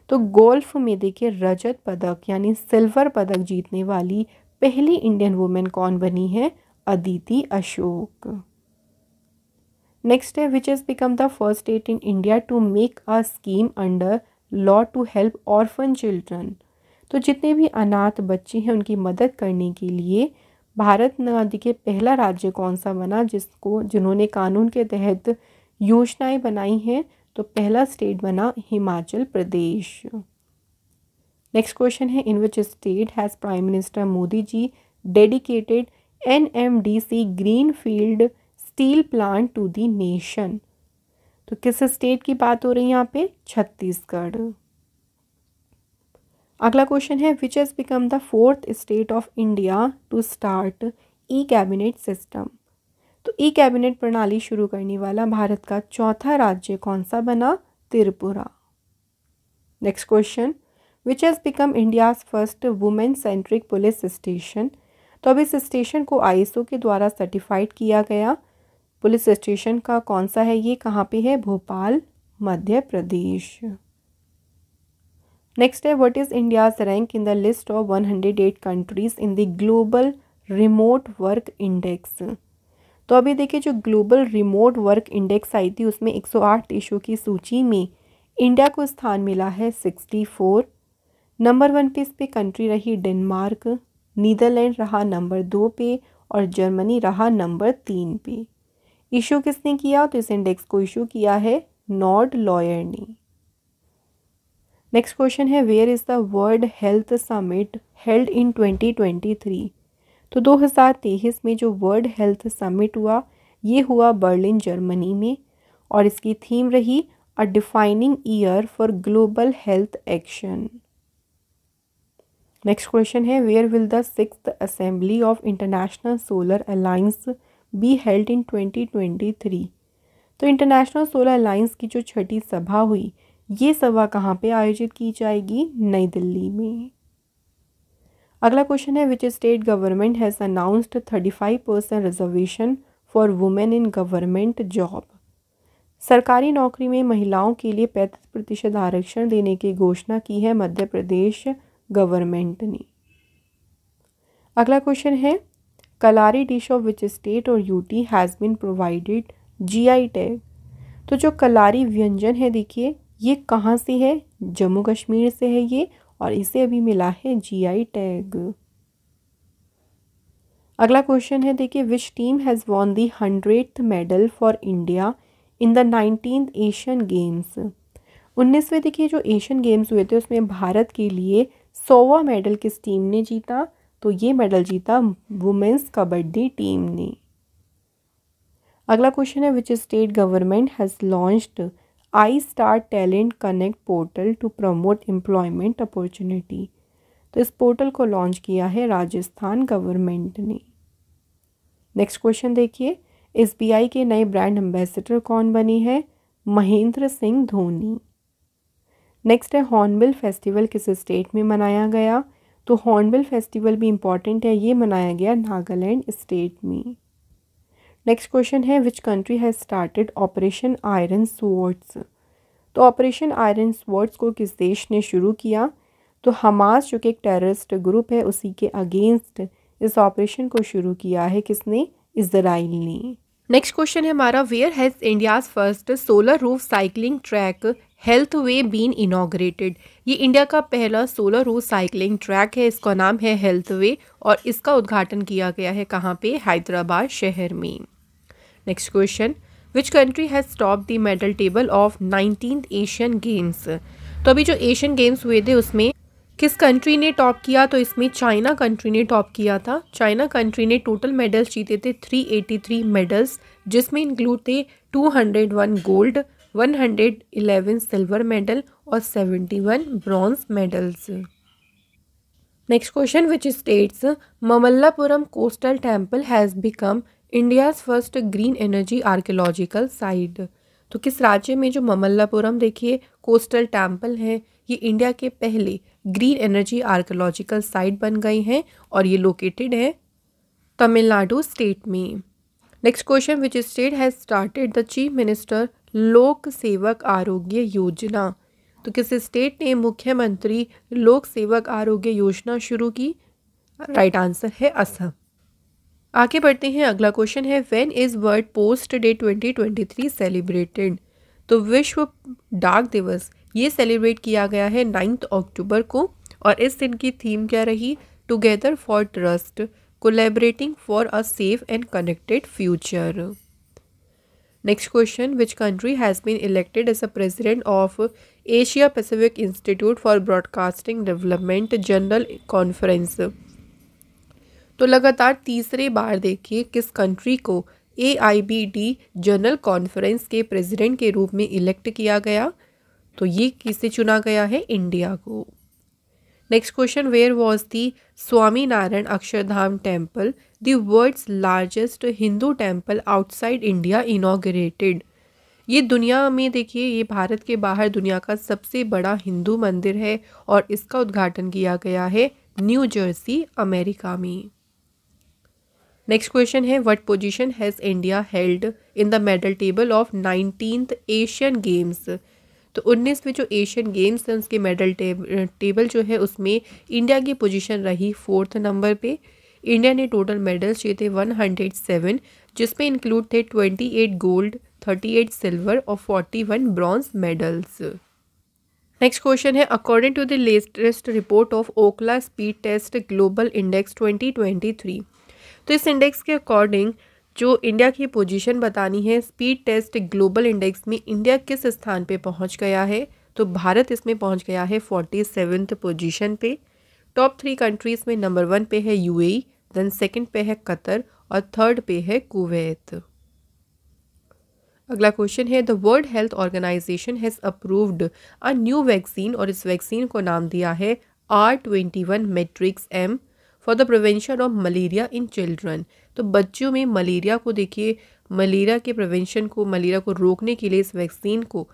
तो गोल्फ में देखिए रजत पदक यानी सिल्वर पदक जीतने वाली पहली इंडियन वुमेन कौन बनी है अदिति अशोक नेक्स्ट है which has become the first state in India to make a scheme under law to help orphan children तो जितने भी अनाथ बच्चे हैं उनकी मदद करने के लिए भारत आदि के पहला राज्य कौन सा बना जिसको जिन्होंने कानून के तहत योजनाएं बनाई हैं तो पहला स्टेट बना हिमाचल प्रदेश नेक्स्ट क्वेश्चन है in which state has prime minister Modi ji dedicated N M D C greenfield steel plant to the nation तो किस स्टेट की बात हो रही है यहाँ पे छत्तीसगढ़ अगला क्वेश्चन है which has become the fourth state of India to start e cabinet system तो ई कैबिनेट प्रणाली शुरू करने वाला भारत का चौथा राज्य कौन सा बना Tripura next question which has become India's first women centric police station तो अब इस स्टेशन को आईएसओ के द्वारा सर्टिफाइड किया गया पुलिस स्टेशन का कौन सा है ये कहाँ पे है भोपाल मध्य प्रदेश नेक्स्ट है is India's rank in the list of one hundred eight countries in the global remote work index तो अभी देखिए जो ग्लोबल रिमोट वर्क इंडेक्स आई थी उसमें 108 देशों की सूची में इंडिया को स्थान मिला है 64 नंबर वन पे इस पे कंट्री रही डेनमार्क नीदरलैंड रहा नंबर दो पे और जर्मनी रहा नंबर तीन पे इशू किसने किया तो इस इंडेक्स को इशू किया है नॉर्ड लॉयर ने नेक्स्ट क्वेश्चन है where is the world health summit held in 2023 तो 2023 में जो वर्ल्ड हेल्थ समिट हुआ ये हुआ बर्लिन जर्मनी में और इसकी थीम रही a defining year for global health action next question है where will the six assembly of international solar alliance be held in 2023 तो इंटरनेशनल सोलर अलाइंस की जो छठी सभा हुई ये सभा कहाँ पे आयोजित की जाएगी नई दिल्ली में अगला क्वेश्चन है which state government has announced thirty five percent reservation for women in government job सरकारी नौकरी में महिलाओं के लिए पैंतीस प्रतिशत आरक्षण देने की घोषणा की है मध्य प्रदेश गवर्नमेंट ने अगला क्वेश्चन है Kalari dish of which state और UT has been provided GI tag तो जो कलारी व्यंजन है देखिए ये कहाँ से है जम्मू कश्मीर से है ये और इसे अभी मिला है जीआई टैग अगला क्वेश्चन है देखिए which team has won the hundred medal for India in the nineteen Asian games उन्नीसवें देखिए जो एशियन गेम्स हुए थे उसमें भारत के लिए सोवा मेडल किस टीम ने जीता तो ये मेडल जीता वुमेन्स कबड्डी टीम ने अगला क्वेश्चन है which state government has launched I star talent connect portal to promote employment opportunity तो इस पोर्टल को लॉन्च किया है राजस्थान गवर्नमेंट ने नेक्स्ट क्वेश्चन देखिए एस के नए ब्रांड एम्बेसडर कौन बनी है महेंद्र सिंह धोनी नेक्स्ट है हॉर्नबिल फेस्टिवल किस स्टेट में मनाया गया तो हॉर्नबिल फेस्टिवल भी इम्पॉर्टेंट है ये मनाया गया नागालैंड स्टेट में नेक्स्ट क्वेश्चन है which country has started operation iron swords तो ऑपरेशन आयरन स्वर्ड्स को किस देश ने शुरू किया तो हमास जो कि एक टेररिस्ट ग्रुप है उसी के अगेंस्ट इस ऑपरेशन को शुरू किया है किसने इसराइल ने नेक्स्ट क्वेश्चन है हमारा where has India's first solar roof cycling track health way been inaugurated ये इंडिया का पहला सोलर रूफ साइकिलिंग ट्रैक है इसका नाम है हेल्थ वे और इसका उद्घाटन किया गया है कहाँ पे हैदराबाद शहर में next question which country has top the medal table of nineteen Asian games तो अभी जो एशियन गेम्स हुए थे उसमें किस कंट्री ने टॉप किया तो इसमें चाइना कंट्री ने टॉप किया था चाइना कंट्री ने टोटल मेडल्स जीते थे 383 मेडल्स जिसमें इंक्लूड थे 201 गोल्ड 111 सिल्वर मेडल और 71 bronze medals next question which states Mamallapuram coastal temple has become India's first green energy archaeological site तो किस राज्य में जो ममल्लापुरम देखिए कोस्टल टेम्पल है ये इंडिया के पहले ग्रीन एनर्जी आर्कियोलॉजिकल साइट बन गई हैं और ये लोकेटेड है तमिलनाडु स्टेट में next question which state has started the chief minister Lok Sevak आरोग्य योजना तो किस स्टेट ने मुख्यमंत्री लोक सेवक आरोग्य योजना शुरू की राइट right आंसर है असम आगे बढ़ते हैं अगला क्वेश्चन है when is world post day 2023 celebrated तो विश्व डाक दिवस ये सेलिब्रेट किया गया है नाइन्थ अक्टूबर को और इस दिन की थीम क्या रही together for trust collaborating for a safe and connected future next question which country has been elected as a president of Asia Pacific institute for broadcasting development general conference तो लगातार तीसरे बार देखिए किस कंट्री को ए जनरल कॉन्फ्रेंस के प्रेसिडेंट के रूप में इलेक्ट किया गया तो ये किसे चुना गया है इंडिया को next question where was the Swaminarayan Akshardham temple the world's largest Hindu temple outside India inaugurated ये दुनिया में देखिए ये भारत के बाहर दुनिया का सबसे बड़ा हिंदू मंदिर है और इसका उद्घाटन किया गया है न्यू जर्सी अमेरिका में नेक्स्ट क्वेश्चन है what position has India held in the medal table of nineteen Asian games तो उन्नीसवें जो एशियन गेम्स हैं उसके मेडल टेबल जो है उसमें इंडिया की पोजीशन रही फोर्थ नंबर पे इंडिया ने टोटल मेडल्स जीते सेवन जिसमें इंक्लूड थे twenty eight gold thirty eight silver और forty one bronze medals next question है according to the latest report of Ookla speed test global index three तो इस इंडेक्स के अकॉर्डिंग जो इंडिया की पोजीशन बतानी है स्पीड टेस्ट ग्लोबल इंडेक्स में इंडिया किस स्थान पे पहुंच गया है तो भारत इसमें पहुंच गया है फोर्टी सेवन्थ पोजिशन पे टॉप थ्री कंट्रीज़ में नंबर वन पे है यूएई देन सेकंड पे है कतर और थर्ड पे है कुवैत अगला क्वेश्चन है the world health organisation has approved a new vaccine और इस वैक्सीन को नाम दिया है R twenty one matrix M for the prevention of malaria in children तो बच्चों में मलेरिया को देखिए मलेरिया के प्रिवेंशन को मलेरिया को रोकने के लिए इस वैक्सीन को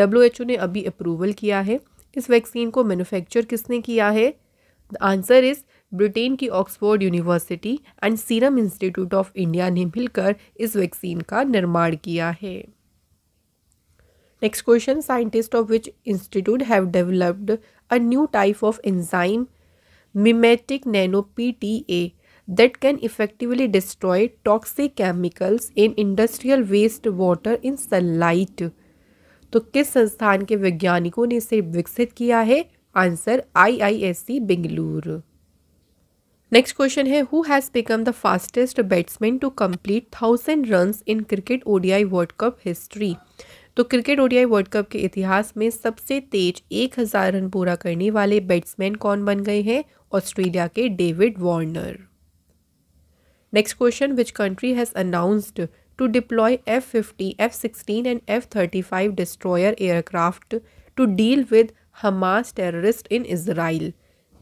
डब्ल्यू ने अभी अप्रूवल किया है इस वैक्सीन को मैनुफैक्चर किसने किया है द आंसर इज़ ब्रिटेन की Oxford University and Serum Institute of India ने मिलकर इस वैक्सीन का निर्माण किया है next question scientist of which institute have developed a new type of enzyme nano P T A that can effectively destroy toxic chemicals in industrial waste water in sunlight तो किस संस्थान के वैज्ञानिकों ने इसे विकसित किया है answer I I S C Bengaluru next question है who has become the fastest batsman to complete thousand run in cricket ODI World Cup history तो क्रिकेट ओडीआई वर्ल्ड कप के इतिहास में सबसे तेज एक हज़ार रन पूरा करने वाले बैट्समैन कौन बन गए हैं ऑस्ट्रेलिया के David Warner next question which country has announced to deploy F fifty F sixteen and F thirty five destroyer aircraft to deal with Hamas terrorist in Israel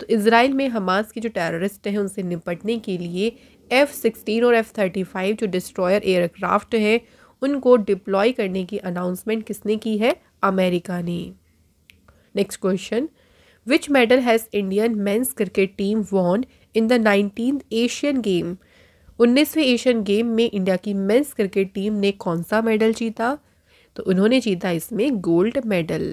तो इसराइल में हमास के जो टेररिस्ट हैं उनसे निपटने के लिए एफ़ सिक्सटीन और एफ़ थर्टी फाइव जो डिस्ट्रॉयर एयरक्राफ्ट हैं उनको डिप्लॉय करने की अनाउंसमेंट किसने की है अमेरिका ने next question which medal has Indian men's cricket team won in the nineteen Asian game उन्नीसवें एशियन गेम में इंडिया की मेंस क्रिकेट टीम ने कौन सा मेडल जीता तो उन्होंने जीता इसमें gold medal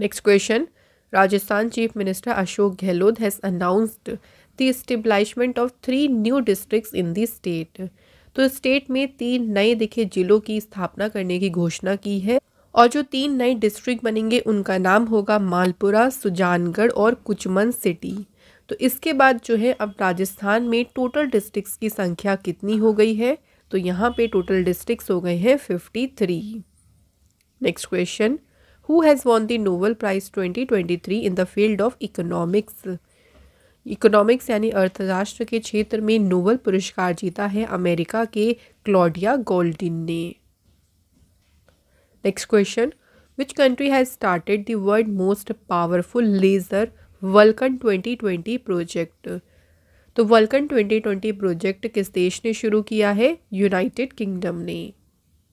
next question Rajasthan chief minister Ashok Gehlot has announced the establishment of three new districts in the state तो स्टेट में तीन नए दिखे जिलों की स्थापना करने की घोषणा की है और जो तीन नए डिस्ट्रिक्ट बनेंगे उनका नाम होगा मालपुरा सुजानगढ़ और कुचमन सिटी तो इसके बाद जो है अब राजस्थान में टोटल डिस्ट्रिक्स की संख्या कितनी हो गई है तो यहाँ पे टोटल डिस्ट्रिक्स हो गए हैं fifty three next question who has won the Nobel prize twenty twenty three in the field of economics economics यानी अर्थशास्त्र के क्षेत्र में नोबल पुरस्कार जीता है अमेरिका के क्लॉडिया गोल्डिन ने next question which country has started the world most powerful laser Vulcan 2020 project तो वल्कन 2020 प्रोजेक्ट किस देश ने शुरू किया है यूनाइटेड किंगडम ने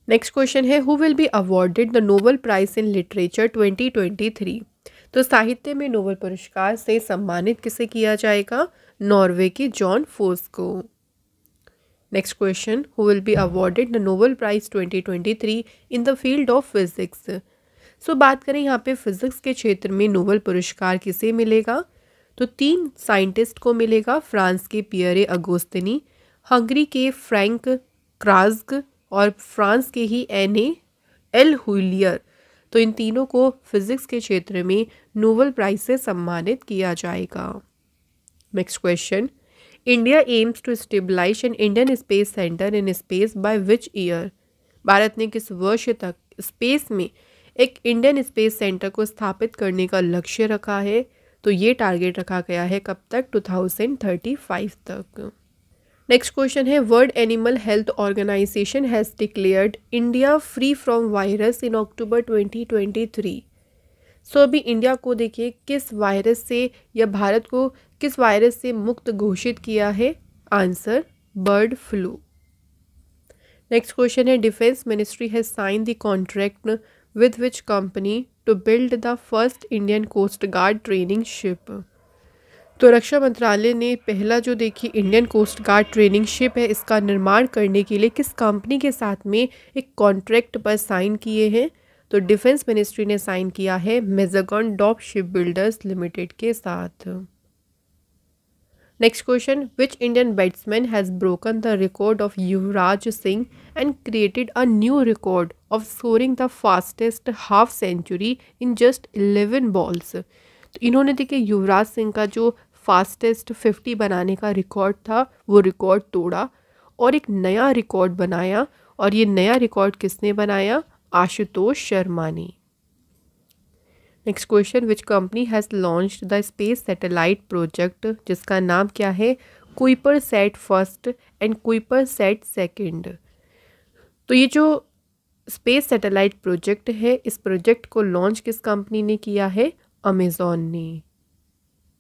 नेक्स्ट क्वेश्चन है who will be awarded the Nobel prize in literature 2023 तो साहित्य में नोबल पुरस्कार से सम्मानित किसे किया जाएगा नॉर्वे के जॉन फोर्स को next question who will be awarded the Nobel prize 2023 in the field of physics so बात करें यहाँ पे फिजिक्स के क्षेत्र में नोबल पुरस्कार किसे मिलेगा तो तीन साइंटिस्ट को मिलेगा फ्रांस के पियरे अगोस्तनी हंगरी के फ्रैंक क्राज्ग और फ्रांस के ही एन एल हुलियर तो इन तीनों को फिजिक्स के क्षेत्र में नोबल प्राइज से सम्मानित किया जाएगा next question India aims to stabilize an Indian space centre in space by which year Bharat ने किस वर्ष तक स्पेस में एक इंडियन स्पेस सेंटर को स्थापित करने का लक्ष्य रखा है तो ये टारगेट रखा गया है कब तक 2035 तक नेक्स्ट क्वेश्चन है world animal health organisation has declared India free from virus in October 2023 so so, अभी इंडिया को देखिए किस वायरस से या भारत को किस वायरस से मुक्त घोषित किया है answer bird flu next question है defence ministry has sign the contract with which company to build the first Indian coast guard training ship तो रक्षा मंत्रालय ने पहला जो देखिए Indian coast guard training ship है इसका निर्माण करने के लिए किस कंपनी के साथ में एक कॉन्ट्रैक्ट पर साइन किए हैं तो डिफेंस मिनिस्ट्री ने साइन किया है Mazagon dock ship builders limited के साथ next question which Indian batsman has broken the record of Yuvraj Singh and created a new record of scoring the fastest half century in just eleven balls तो इन्होंने देखिए युवराज सिंह का जो फास्टेस्ट फिफ्टी बनाने का रिकॉर्ड था वो रिकॉर्ड तोड़ा और एक नया रिकॉर्ड बनाया और ये नया रिकॉर्ड किसने बनाया आशुतोष शर्मा ने next question which company has launch the space satellite project जिसका नाम क्या है Kuiper sat first and Kuiper sat second तो ये जो स्पेस सैटेलाइट प्रोजेक्ट है इस प्रोजेक्ट को लॉन्च किस कंपनी ने किया है अमेजोन ने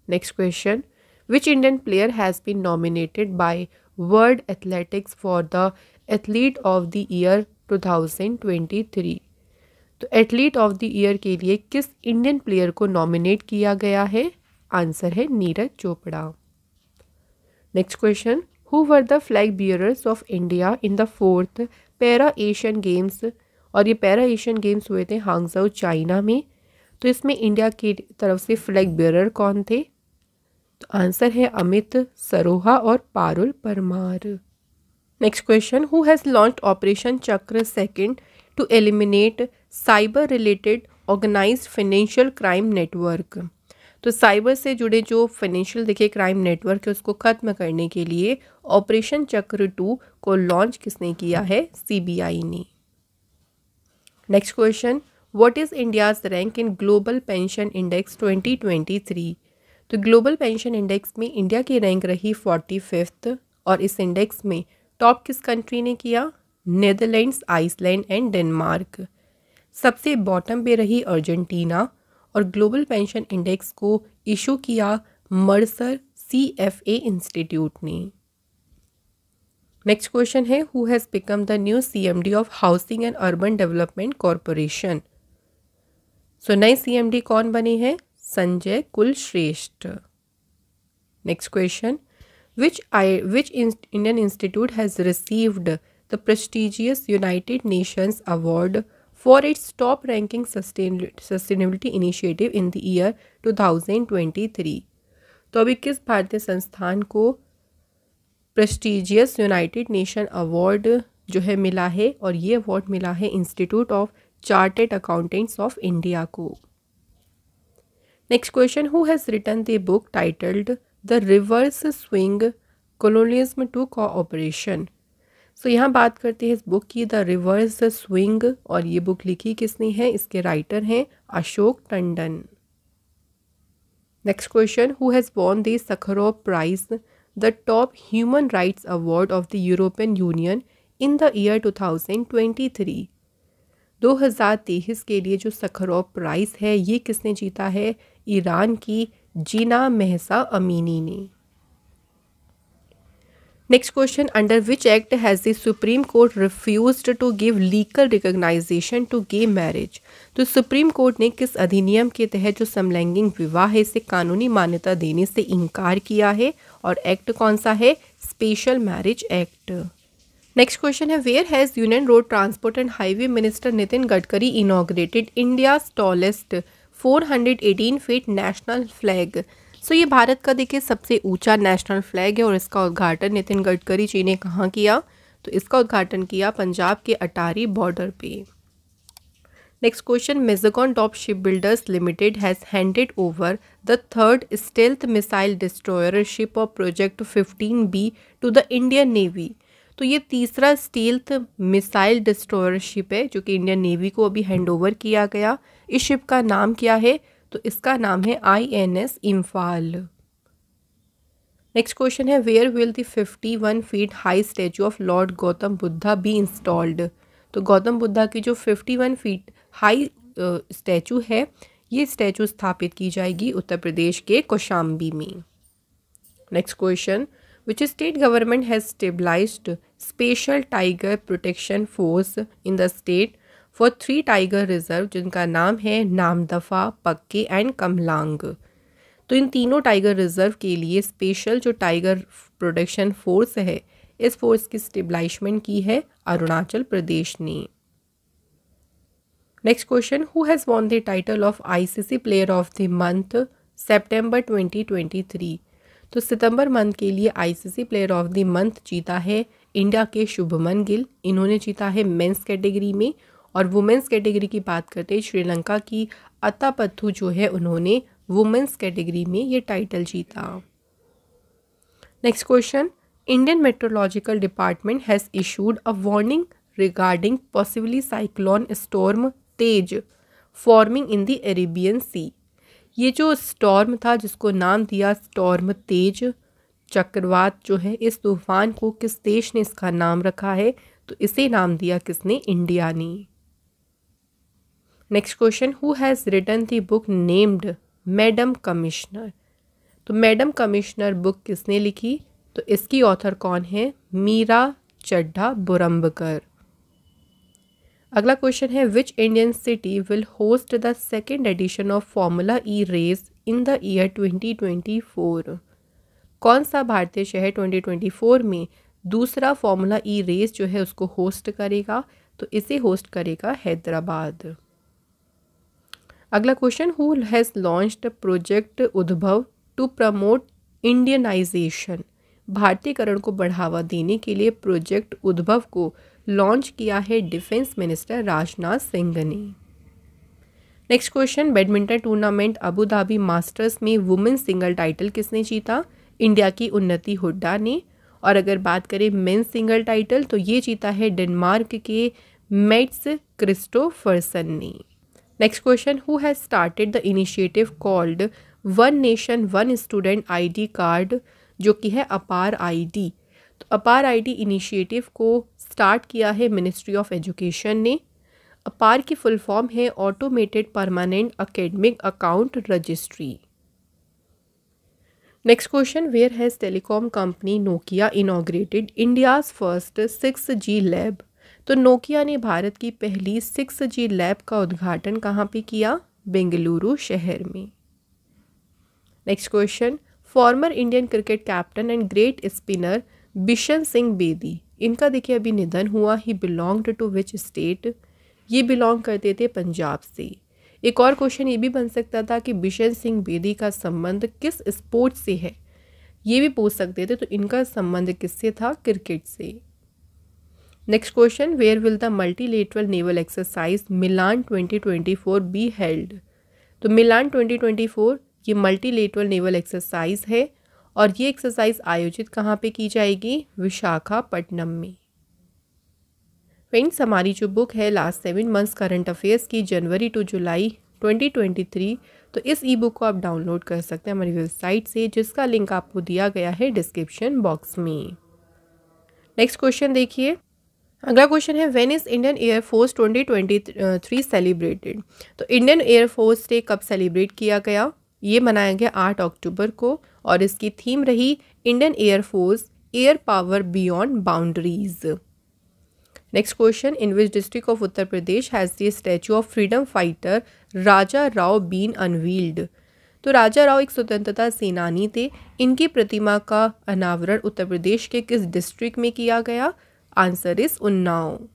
next question which Indian player has been nominated by world athletics for the athlete of the year 2023 तो एथलीट ऑफ द ईयर के लिए किस इंडियन प्लेयर को नॉमिनेट किया गया है आंसर है Neeraj Chopra next question who were the flag bearers of India in the fourth para Asian games और ये पैरा एशियन गेम्स हुए थे हांगजाउ चाइना में तो इसमें इंडिया की तरफ से फ्लैग बियरर कौन थे तो आंसर है अमित सरोहा और Parul Parmar next question who has launch operation Chakra second to eliminate cyber related organised financial crime network तो साइबर से जुड़े जो फाइनेंशियल देखिए क्राइम नेटवर्क है उसको ख़त्म करने के लिए ऑपरेशन चक्र टू को लॉन्च किसने किया है सीबीआई ने next question what is India's rank in global pension index 2023 तो ग्लोबल पेंशन इंडेक्स में इंडिया की रैंक रही फोर्टी फिफ्थ और इस इंडेक्स में टॉप किस कंट्री ने किया नीदरलैंड्स आइसलैंड एंड डेनमार्क सबसे बॉटम पे रही अर्जेंटीना और ग्लोबल पेंशन इंडेक्स को इशू किया Mercer C F A institute ने नेक्स्ट क्वेश्चन है who has become the new CMD of housing and urban development corporation so नए सीएमडी कौन बने हैं Sanjay Kulshreshtha next question which I which Indian institute has received the prestigious United Nations award for its top ranking sustainability initiative in the year 2023 तो अभी किस भारतीय संस्थान को प्रेस्टिजियस यूनाइटेड नेशन अवार्ड जो है मिला है और ये अवार्ड मिला है institute of chartered accountants of India को next question who has written the book titled the reverse swing colonialism to cooperation so यहाँ बात करते हैं इस बुक की द रिवर्स स्विंग और ये बुक लिखी किसने है इसके राइटर हैं Ashok Tandon next question who has born the Sakharov prize the top human rights award of the European Union in the year 2023 2023 के लिए जो सखरो प्राइज़ है ये किसने जीता है ईरान की जीना महसा अमीनी ने next question under which act has the supreme court refuse to give legal recognition to gay marriage तो सुप्रीम कोर्ट ने किस अधिनियम के तहत जो समलैंगिक विवाह है इसे कानूनी मान्यता देने से इनकार किया है और एक्ट कौन सा है special marriage act next question है where has union road transport and highway minister Nitin Gadkari inaugurated India tallest four hundred eighteen feet national flag so ये भारत का देखिए सबसे ऊंचा नेशनल फ्लैग है और इसका उद्घाटन नितिन गडकरी जी ने कहाँ किया तो इसका उद्घाटन किया पंजाब के अटारी बॉर्डर पे next question Mazagon dock ship builders limited has handed over the third stealth missile destroyer ship of project fifteen B to the Indian navy तो ये तीसरा स्टेल्थ मिसाइल डिस्ट्रॉयर शिप है जो कि इंडियन नेवी को अभी हैंड ओवर किया गया इस शिप का नाम क्या है तो इसका नाम है I N S Imphal next question है where will the fifty one feet high statue of lord Gautam Buddha be installed तो गौतम बुद्धा की जो fifty one feet high statue है ये स्टैचू स्थापित की जाएगी उत्तर प्रदेश के कोशाम्बी में next question which state government has stabilized special tiger protection force in the state for three tiger reserve जिनका नाम है नामदफ़ा पक्के एंड कमलांग तो इन तीनों टाइगर रिजर्व के लिए स्पेशल जो टाइगर प्रोटेक्शन फोर्स है इस फोर्स की स्टेबलाइशमेंट की है अरुणाचल प्रदेश ने next question who has won the title of ICC player of the month September 2023 तो सितंबर मंथ के लिए ICC player of the month जीता है इंडिया के शुभमन गिल इन्होंने जीता है मेंस कैटेगरी में और वुमेंस कैटेगरी की बात करते श्रीलंका की अतापथु जो है उन्होंने वुमेंस कैटेगरी में ये टाइटल जीता next question Indian meteorological department has issued a warning regarding possibly cyclone storm Tej forming in the Arabian sea ये जो स्टॉर्म था जिसको नाम दिया स्टॉर्म तेज चक्रवात जो है इस तूफान को किस देश ने इसका नाम रखा है तो इसे नाम दिया किसने इंडिया ने next question who has written the book named madam commissioner तो मैडम कमिश्नर बुक किसने लिखी तो इसकी ऑथर कौन है मीरा चड्ढा बुरम्बकर अगला क्वेश्चन है which Indian city will host the second edition of formula E race in the year 2024 कौन सा भारतीय शहर 2024 में दूसरा फॉर्मूला ई रेस जो है उसको होस्ट करेगा तो इसे होस्ट करेगा हैदराबाद अगला question who has launch project Udbhav to promote Indianisation भारतीयकरण को बढ़ावा देने के लिए प्रोजेक्ट उद्भव को लॉन्च किया है डिफेंस मिनिस्टर राजनाथ सिंह ने next question badminton tournament Abu Dhabi masters में वुमेन सिंगल टाइटल किसने जीता इंडिया की उन्नति हुड्डा ने और अगर बात करें मेन सिंगल टाइटल तो ये जीता है डेनमार्क के मेट्स क्रिस्टोफर्सन ने next question who has started the initiative called one nation one student ID card जो कि है अपार आईडी तो अपार आईडी इनिशिएटिव को स्टार्ट किया है मिनिस्ट्री ऑफ एजुकेशन ने अपार की फुल फॉर्म है automated permanent academic account registry next question where has telecom company Nokia inaugurated India's first six G lab तो नोकिया ने भारत की पहली सिक्स जी लैब का उद्घाटन कहाँ पे किया बेंगलुरु शहर में next question former Indian cricket captain and great spinner Bishan Singh Bedi इनका देखिए अभी निधन हुआ ही बिलोंग्ड टू विच स्टेट ये बिलोंग करते थे पंजाब से एक और क्वेश्चन ये भी बन सकता था कि बिशन सिंह बेदी का संबंध किस स्पोर्ट से है ये भी पूछ सकते थे तो इनका संबंध किससे था क्रिकेट से next question where will the multilateral naval exercise Milan 2024 be held तो मिलान 2024 ये मल्टीलेटरल नेवल एक्सरसाइज है और ये एक्सरसाइज आयोजित कहाँ पे की जाएगी विशाखापट्टनम में फ्रेंड्स हमारी जो बुक है last seven months current affairs की जनवरी टू जुलाई 2023 तो इस ई बुक को आप डाउनलोड कर सकते हैं हमारी वेबसाइट से जिसका लिंक आपको दिया गया है डिस्क्रिप्शन बॉक्स में नेक्स्ट क्वेश्चन देखिए अगला क्वेश्चन है when is Indian air force 2023 celebrated तो इंडियन एयरफोर्स डे कब सेलिब्रेट किया गया ये मनाया गया आठ अक्टूबर को और इसकी थीम रही Indian air force air power beyond boundaries next question in which district of Uttar Pradesh has the statue of freedom fighter Raja Rao been unveiled तो राजा राव एक स्वतंत्रता सेनानी थे इनकी प्रतिमा का अनावरण उत्तर प्रदेश के किस डिस्ट्रिक्ट में किया गया Answer is Unnao.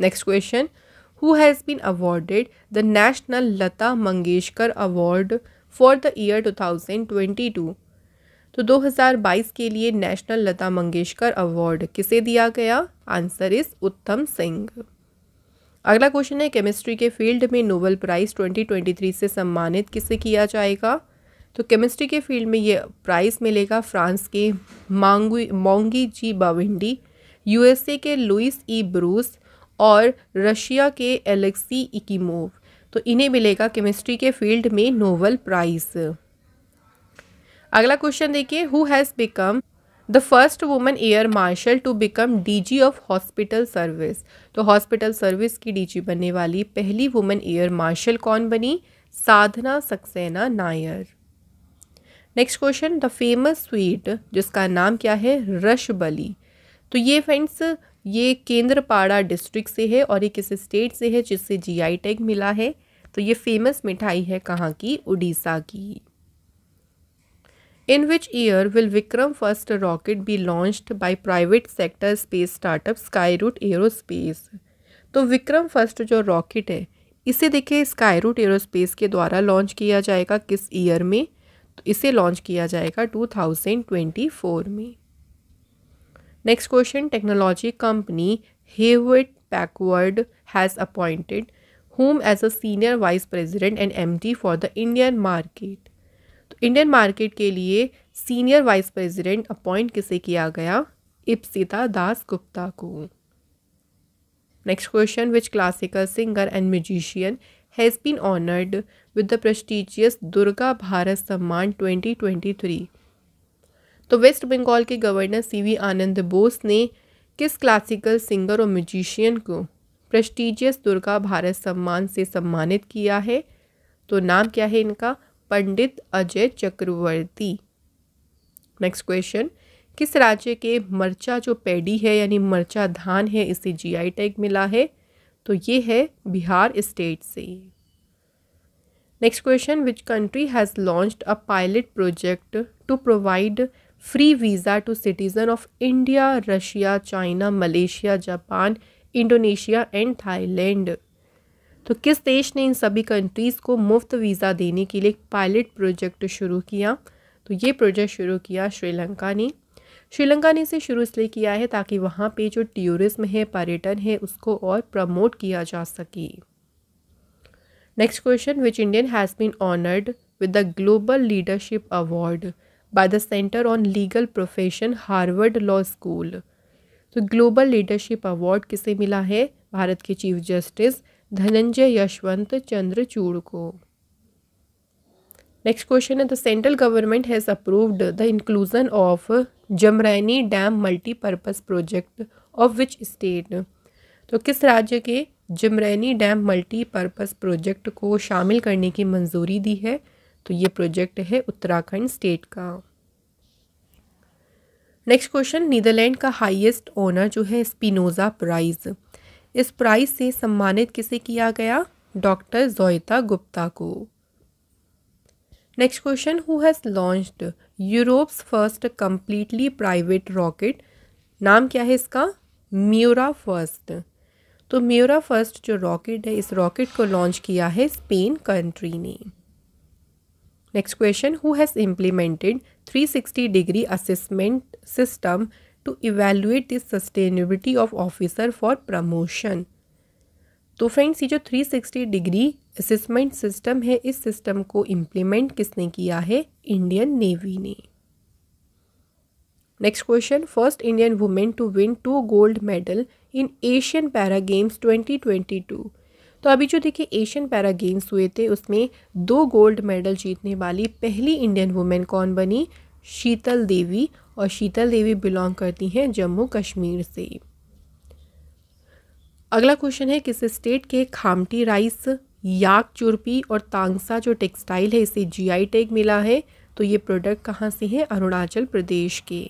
Next question Who has been awarded the National Lata Mangeshkar Award for the year 2022? तो 2022 के लिए नेशनल लता मंगेशकर अवार्ड किसे दिया गया आंसर इज उत्तम सिंह अगला क्वेश्चन है केमिस्ट्री के फील्ड में नोबेल प्राइज़ 2023 से सम्मानित किसे किया जाएगा तो केमिस्ट्री के फील्ड में ये प्राइज़ मिलेगा फ्रांस के मांगू मोंगी जी बाविंडी यूएसए के लुइस ई ब्रूस और रशिया के एलेक्सी इकीमोव तो इन्हें मिलेगा केमिस्ट्री के फील्ड में नोबल प्राइज़ अगला क्वेश्चन देखिए who has become the first women air marshal to become DG of hospital service तो हॉस्पिटल सर्विस की डीजी बनने वाली पहली वुमेन एयर मार्शल कौन बनी Sadhana Saxena Nair next question the famous sweet जिसका नाम क्या है रशबली तो ये फ्रेंड्स ये केंद्रपाड़ा डिस्ट्रिक्ट से है और ये किस स्टेट से है जिससे जीआई टैग मिला है तो ये फेमस मिठाई है कहाँ की उड़ीसा की in which year will Vikram first rocket be launched by private sector space startup Skyroot aerospace तो विक्रम फर्स्ट जो रॉकेट है इसे देखिए स्काई रूट एरोस्पेस के द्वारा लॉन्च किया जाएगा किस ईयर में तो इसे लॉन्च किया जाएगा फोर में next question technology company Hewlett Packard has appointed whom as a senior vice president and M D for the Indian market तो इंडियन मार्केट के लिए सीनियर वाइस प्रेजिडेंट अपॉइंट किसे किया गया इप्सिता दास गुप्ता को next question which classical singer and musician has been honoured with the prestigious Durga Bharat Samman twenty twenty three तो वेस्ट बंगाल के गवर्नर सीवी आनंद बोस ने किस क्लासिकल सिंगर और म्यूजिशियन को प्रेस्टिजियस दुर्गा भारत सम्मान से सम्मानित किया है तो नाम क्या है इनका पंडित अजय चक्रवर्ती नेक्स्ट क्वेश्चन किस राज्य के मर्चा जो पैडी है यानी मर्चा धान है इसे जीआई टैग मिला है तो ये है बिहार स्टेट से next question which country has launched a pilot project to provide free visa to citizen of India Russia China Malaysia Japan Indonesia and Thailand तो किस देश ने इन सभी कंट्रीज़ को मुफ्त वीज़ा देने के लिए एक पायलट प्रोजेक्ट शुरू किया तो ये प्रोजेक्ट शुरू किया श्रीलंका ने श्रीलंका ने इसे शुरू इसलिए किया है ताकि वहाँ पे जो टूरिज़्म है पर्यटन है उसको और प्रमोट किया जा सके next question which Indian has been honoured with the global leadership award by the Center on Legal Profession Harvard law school तो ग्लोबल लीडरशिप अवार्ड किसे मिला है भारत के चीफ जस्टिस धनंजय यशवंत चंद्रचूड को नेक्स्ट क्वेश्चन है the central government has approved the inclusion of Jamrani dam multipurpose project of which state तो किस राज्य के जमरैनी डैम मल्टीपर्पज़ प्रोजेक्ट को शामिल करने की मंजूरी दी है तो ये प्रोजेक्ट है उत्तराखंड स्टेट का नेक्स्ट क्वेश्चन नीदरलैंड का हाईएस्ट ऑनर जो है स्पिनोज़ा प्राइज़ इस प्राइज़ से सम्मानित किसे किया गया डॉक्टर जोयता गुप्ता को next question who has launched Europe's first completely private rocket नाम क्या है इसका म्यूरा फर्स्ट तो म्यूरा फर्स्ट जो रॉकेट है इस रॉकेट को लॉन्च किया है स्पेन कंट्री ने Next question, who has implemented 360 degree assessment system to evaluate the sustainability of officer for promotion? तो फ्रेंड्स ये जो 360 डिग्री असेसमेंट सिस्टम है इस सिस्टम को इम्प्लीमेंट किसने किया है इंडियन नेवी ने next question first Indian women to win two gold medal in Asian para games 2022 तो अभी जो देखिए एशियन पैरा गेम्स हुए थे उसमें दो गोल्ड मेडल जीतने वाली पहली इंडियन वुमेन कौन बनी शीतल देवी और शीतल देवी बिलोंग करती हैं जम्मू कश्मीर से अगला क्वेश्चन है किस स्टेट के खामटी राइस याक चुरपी और तांगसा जो टेक्सटाइल है इसे जीआई टैग मिला है तो ये प्रोडक्ट कहाँ से है अरुणाचल प्रदेश के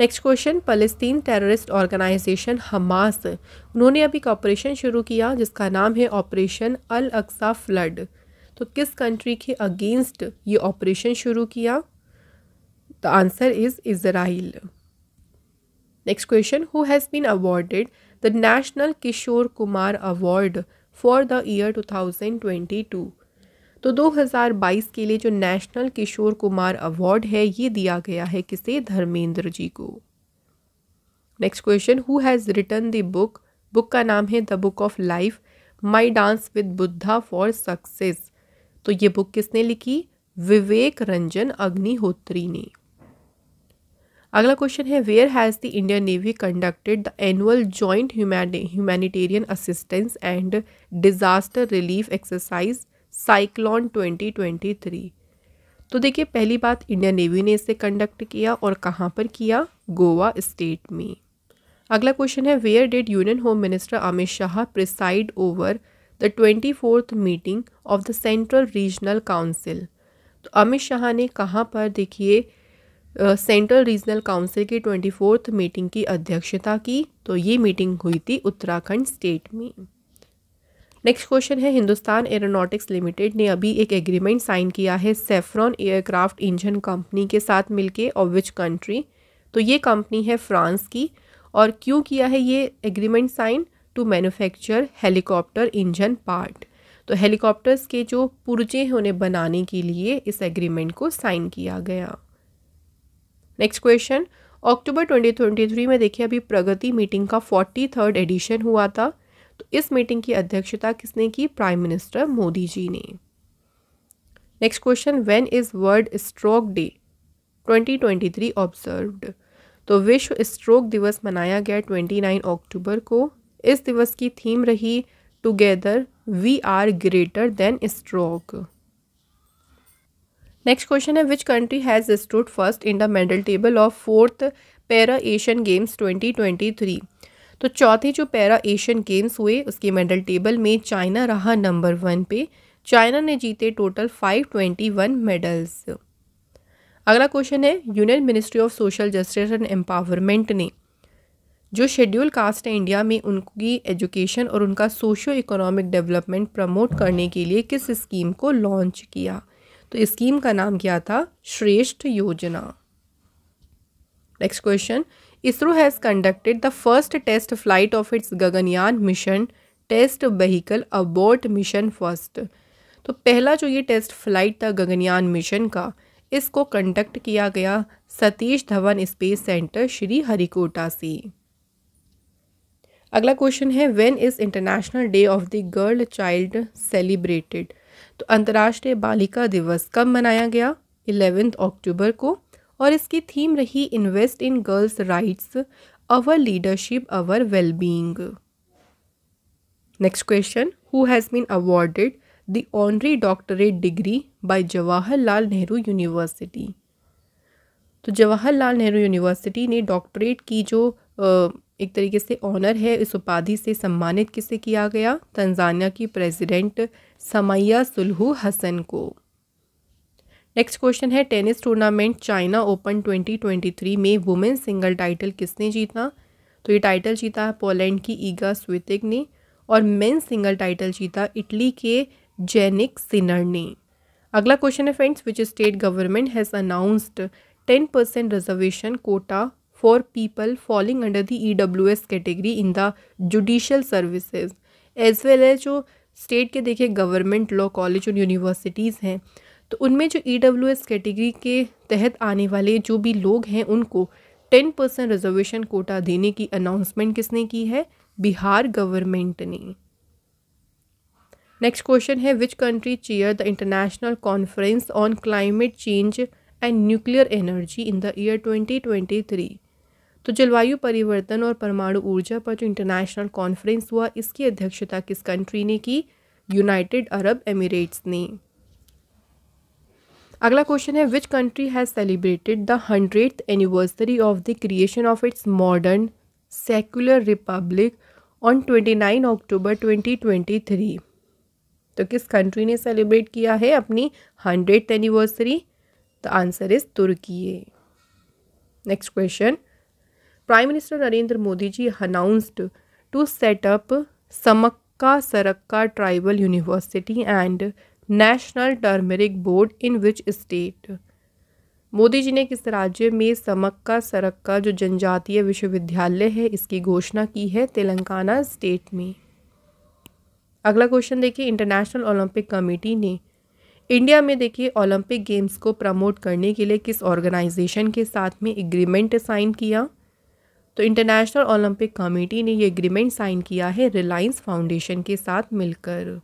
नेक्स्ट क्वेश्चन फलस्तीन टेररिस्ट ऑर्गेनाइजेशन हमास उन्होंने अभी एक ऑपरेशन शुरू किया जिसका नाम है ऑपरेशन अल अक्सा फ्लड तो किस कंट्री के अगेंस्ट ये ऑपरेशन शुरू किया the answer is Israel next question who has been awarded the national Kishore Kumar award for the year two तो 2022 के लिए जो नेशनल किशोर कुमार अवार्ड है ये दिया गया है किसे धर्मेंद्र जी को next question who has written the book book का नाम है the book of life my dance with Buddha for success तो ये बुक किसने लिखी विवेक रंजन अग्निहोत्री ने अगला क्वेश्चन है where has the Indian navy conducted the annual joint humanitarian assistance and disaster relief exercise cyclone 2023 तो देखिए पहली बात इंडियन नेवी ने इसे कंडक्ट किया और कहाँ पर किया गोवा स्टेट में अगला क्वेश्चन है where did union home minister Amit Shah preside over the twenty fourth meeting of the central regional council तो अमित शाह ने कहाँ पर देखिए सेंट्रल रीजनल काउंसिल की ट्वेंटी फोर्थ मीटिंग की अध्यक्षता की तो ये मीटिंग हुई थी उत्तराखंड स्टेट में नेक्स्ट क्वेश्चन है हिंदुस्तान एरोनॉटिक्स लिमिटेड ने अभी एक एग्रीमेंट साइन किया है सेफ्रॉन एयरक्राफ्ट इंजन कंपनी के साथ मिलके और विच कंट्री तो ये कंपनी है फ्रांस की और क्यों किया है ये agreement sign to manufacture helicopter engine part तो हेलीकॉप्टर्स के जो पुर्जे हैं उन्हें बनाने के लिए इस एग्रीमेंट को साइन किया गया नेक्स्ट क्वेश्चन अक्टूबर 2023 में देखिए अभी प्रगति मीटिंग का फोर्टी थर्ड एडिशन हुआ था तो इस मीटिंग की अध्यक्षता किसने की प्राइम मिनिस्टर मोदी जी ने next question when is world stroke day 2023 observed तो विश्व स्ट्रोक दिवस मनाया गया 29 अक्टूबर को इस दिवस की थीम रही together we are greater than stroke next question है which country has stood first in the medal table of fourth para Asian games 2023 तो चौथे जो पैरा एशियन गेम्स हुए उसके मेडल टेबल में चाइना रहा नंबर वन पे चाइना ने जीते टोटल 521 मेडल्स अगला क्वेश्चन है union ministry of social justice and empowerment ने जो शेड्यूल कास्ट है इंडिया में उनकी एजुकेशन और उनका सोशो इकोनॉमिक डेवलपमेंट प्रमोट करने के लिए किस स्कीम को लॉन्च किया तो स्कीम का नाम क्या था श्रेष्ठ योजना next question ISRO has conducted the first test flight of its Gaganyaan mission test vehicle abort mission first तो पहला जो ये टेस्ट फ्लाइट था गगनयान मिशन का इसको कंडक्ट किया गया Satish Dhawan space centre Sriharikota से अगला क्वेश्चन है when is international day of the girl child celebrated तो अंतर्राष्ट्रीय बालिका दिवस कब मनाया गया इलेवेंथ अक्टूबर को और इसकी थीम रही invest in girls rights our leadership our wellbeing next question who has been awarded the honorary doctorate degree by Jawaharlal Nehru university तो जवाहरलाल नेहरू यूनिवर्सिटी ने डॉक्टरेट की जो एक तरीके से ऑनर है इस उपाधि से सम्मानित किसे किया गया तंजानिया की प्रेसिडेंट समैया सुलहू हसन को नेक्स्ट क्वेश्चन है टेनिस टूर्नामेंट चाइना ओपन 2023 में वुमेन सिंगल टाइटल किसने जीता तो ये टाइटल जीता है पोलैंड की ईगा स्वितिक ने और मेन सिंगल टाइटल जीता इटली के जेनिक सिनर ने अगला क्वेश्चन है friends which state government has announced ten percent reservation quota for people falling under the E W S category in the judicial services as well as जो स्टेट के देखिए गवर्नमेंट लॉ कॉलेज और यूनिवर्सिटीज़ हैं तो उनमें जो ई डब्ल्यू एस कैटेगरी के तहत आने वाले जो भी लोग हैं उनको टेन परसेंट रिजर्वेशन कोटा देने की अनाउंसमेंट किसने की है बिहार गवर्नमेंट ने नेक्स्ट क्वेश्चन है which country chair the international conference on climate change and nuclear energy in the year 2023 तो जलवायु परिवर्तन और परमाणु ऊर्जा पर जो इंटरनेशनल कॉन्फ्रेंस हुआ इसकी अध्यक्षता किस कंट्री ने की यूनाइटेड अरब एमिरेट्स ने अगला क्वेश्चन है which country has celebrated the hundred anniversary of the creation of its modern secular republic on twenty nine October twenty twenty three तो किस कंट्री ने सेलिब्रेट किया है अपनी hundred anniversary the answer is Turkey next question prime minister Narendra Modi ji announced to set up Sammakka Sarakka tribal university and national turmeric board in which state Modi ji ने किस राज्य में समक्का सरक्का जो जनजातीय विश्वविद्यालय है इसकी घोषणा की है तेलंगाना स्टेट में अगला क्वेश्चन देखिए इंटरनेशनल ओलंपिक कमेटी ने इंडिया में देखिए ओलंपिक गेम्स को प्रमोट करने के लिए किस ऑर्गेनाइजेशन के साथ में एग्रीमेंट साइन किया तो इंटरनेशनल ओलंपिक कमेटी ने ये एग्रीमेंट साइन किया है रिलायंस फाउंडेशन के साथ मिलकर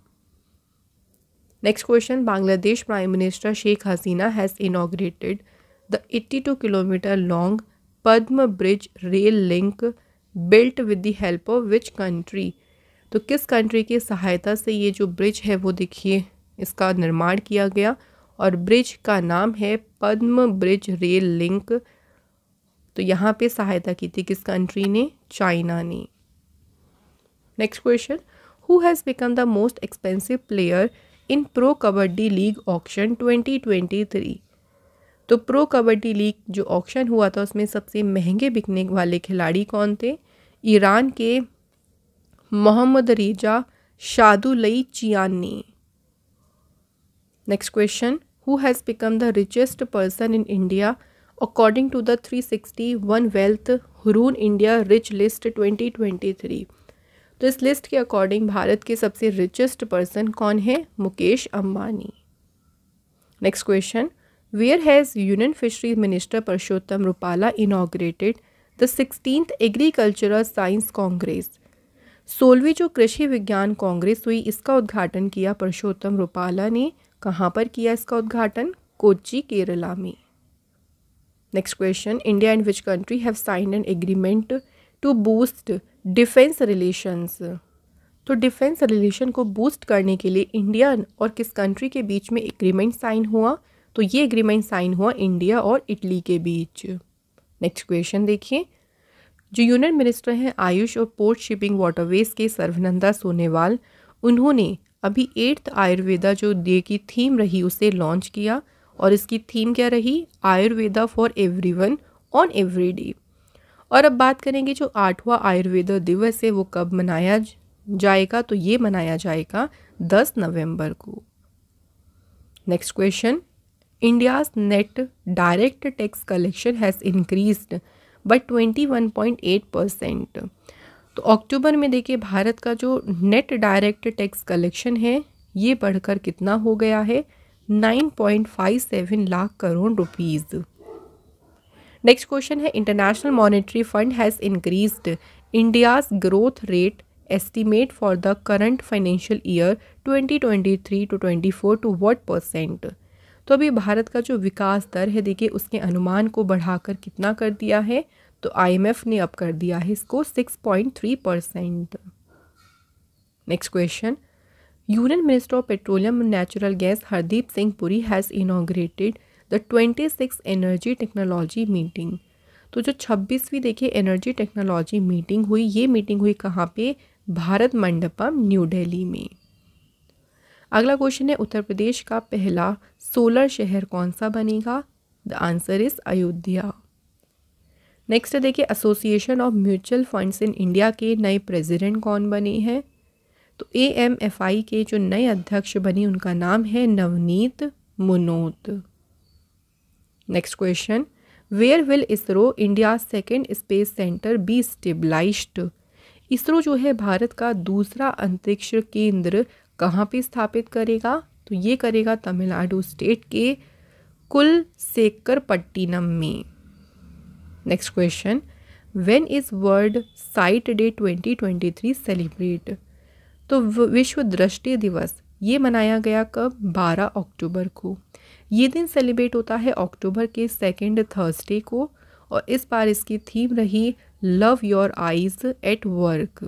next question Bangladesh prime minister Sheikh Hasina has inaugurated the 82 kilometre long Padma bridge rail link built with the help of which country तो किस कंट्री की सहायता से ये जो ब्रिज है वो देखिए इसका निर्माण किया गया और ब्रिज का नाम है पद्म ब्रिज रेल लिंक तो यहाँ पे सहायता की थी किस कंट्री ने चाइना ने next question who has become the most expensive player in pro kabaddi league auction 2023 तो प्रो कबड्डी लीग जो ऑक्शन हुआ था उसमें सबसे महंगे बिकने वाले खिलाड़ी कौन थे ईरान के Mohammad Reza Shadloui Chiyaneh next question who has become the richest person in India according to the three sixty one wealth Hurun India rich list twenty twenty three तो इस लिस्ट के अकॉर्डिंग भारत के सबसे रिचेस्ट पर्सन कौन है Mukesh Ambani next question where has union fisheries minister Parshottam Rupala inaugurated the sixteen agricultural science congress सोलहवीं जो कृषि विज्ञान कांग्रेस हुई इसका उद्घाटन किया परशोत्तम रूपाला ने कहाँ पर किया इसका उद्घाटन कोची केरला में next question India and which country have sign an agreement to boost defence relations तो डिफेंस रिलेशन को बूस्ट करने के लिए इंडिया और किस कंट्री के बीच में एग्रीमेंट साइन हुआ तो ये एग्रीमेंट साइन हुआ इंडिया और इटली के बीच नेक्स्ट क्वेश्चन देखिए जो यूनियन मिनिस्टर हैं आयुष और पोर्ट शिपिंग वाटरवेज के सर्वनंदा सोनेवाल उन्होंने अभी एट्थ आयुर्वेदा जो डे की थीम रही उसे लॉन्च किया और इसकी थीम क्या रही Ayurveda for everyone on every day और अब बात करेंगे जो आठवां आयुर्वेद दिवस है वो कब मनाया जाएगा तो ये मनाया जाएगा दस नवम्बर को next question India's net direct tax collection has increased but twenty one point eight percent तो अक्टूबर में देखिए भारत का जो नेट डायरेक्ट टैक्स कलेक्शन है ये बढ़कर कितना हो गया है nine point five seven lakh crore rupees next question है international monetary fund has increased India's growth rate estimate for the current financial year 2023 to 24 to what percent तो अभी भारत का जो विकास दर है देखिए उसके अनुमान को बढ़ाकर कितना कर दिया है तो आईएमएफ ने अब कर दिया है इसको 6.3 percent next question union minister of petroleum natural gas Hardeep Singh Puri has inaugurated the twenty six energy technology meeting तो जो छब्बीसवीं देखिए एनर्जी टेक्नोलॉजी मीटिंग हुई ये मीटिंग हुई कहाँ पे भारत मंडपम न्यू दिल्ली में अगला क्वेश्चन है उत्तर प्रदेश का पहला सोलर शहर कौन सा बनेगा the answer is Ayodhya next देखिए association of mutual funds in India के नए प्रेसिडेंट कौन बने हैं तो ए एम एफ आई के जो नए अध्यक्ष बने उनका नाम है Navneet Munot next question where will ISRO India second space centre be stabilise ISRO जो है भारत का दूसरा अंतरिक्ष केंद्र कहाँ पे स्थापित करेगा तो ये करेगा तमिलनाडु स्टेट के कुल सेकर में next question when is world sight day 2023 celebrate तो विश्व दृष्टि दिवस ये मनाया गया कब 12 अक्टूबर को ये दिन सेलिब्रेट होता है अक्टूबर के सेकेंड थर्सडे को और इस बार इसकी थीम रही love your eyes at work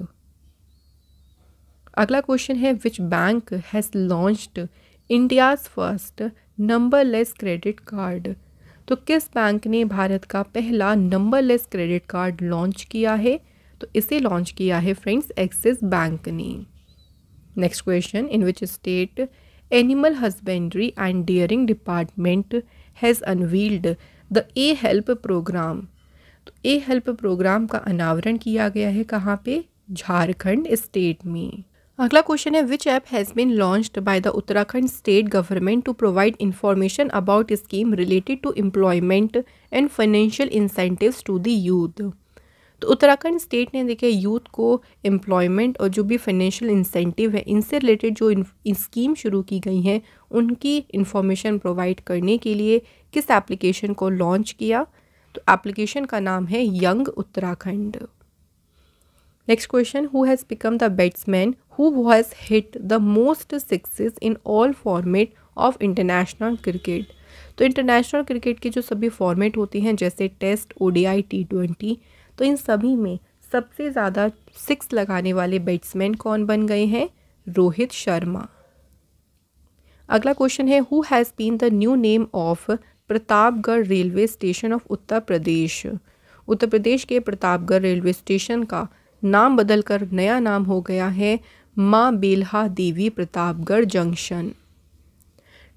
अगला क्वेश्चन है which bank has launched India's first numberless credit card तो किस बैंक ने भारत का पहला नंबरलेस क्रेडिट कार्ड लॉन्च किया है तो इसे लॉन्च किया है फ्रेंड्स एक्सिस बैंक ने next question in which state Animal Husbandry and Dairying Department has unveiled the A help program तो ए हेल्प प्रोग्राम का अनावरण किया गया है कहाँ पे झारखंड स्टेट में अगला क्वेश्चन है which app has been launched by the Uttarakhand state government to provide information about scheme related to employment and financial incentives to the youth तो उत्तराखंड स्टेट ने देखिए यूथ को एम्प्लॉयमेंट और जो भी फाइनेंशियल इंसेंटिव है इनसे रिलेटेड जो स्कीम शुरू की गई हैं उनकी इन्फॉर्मेशन प्रोवाइड करने के लिए किस एप्लीकेशन को लॉन्च किया तो एप्लीकेशन का नाम है young Uttarakhand next question who has become the batsman who has hit the most sixes in all format of international cricket तो इंटरनेशनल क्रिकेट के जो सभी फॉर्मेट होते हैं जैसे टेस्ट ओडीआई टी ट्वेंटी तो इन सभी में सबसे ज़्यादा सिक्स लगाने वाले बैट्समैन कौन बन गए हैं रोहित शर्मा अगला क्वेश्चन है who has been the new name of Pratapgarh railway station of Uttar Pradesh Uttar Pradesh के प्रतापगढ़ रेलवे स्टेशन का नाम बदलकर नया नाम हो गया है Maa Belha Devi Pratapgarh junction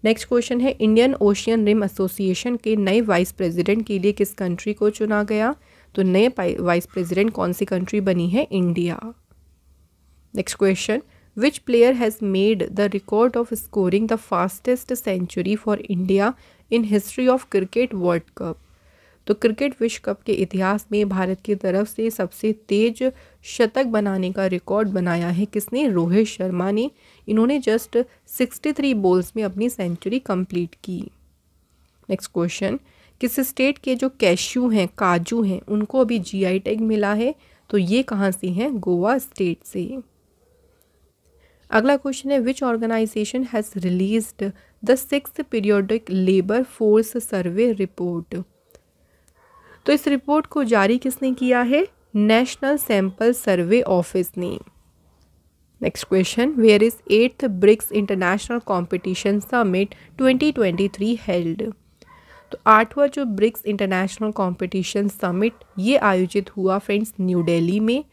next question है इंडियन ओशियन रिम एसोसिएशन के नए वाइस प्रेसिडेंट के लिए किस कंट्री को चुना गया तो नए वाइस प्रेसिडेंट कौन सी कंट्री बनी है India next question which player has made the record of scoring the fastest century for India in history of cricket world cup तो क्रिकेट विश्व कप के इतिहास में भारत की तरफ से सबसे तेज शतक बनाने का रिकॉर्ड बनाया है किसने रोहित शर्मा ने इन्होंने जस्ट 63 बॉल्स में अपनी सेंचुरी कंप्लीट की नेक्स्ट क्वेश्चन किस स्टेट के जो कैश्यू हैं काजू हैं उनको अभी जीआई टैग मिला है तो ये कहाँ से हैं गोवा स्टेट से अगला क्वेश्चन है which organization has released the six periodic labour force survey report तो इस रिपोर्ट को जारी किसने किया है नेशनल सैंपल सर्वे ऑफिस ने next question where is eighth BRICS international competition summit 2023 held तो आठवां जो ब्रिक्स इंटरनेशनल कंपटीशन समिट ये आयोजित हुआ फ्रेंड्स न्यू दिल्ली में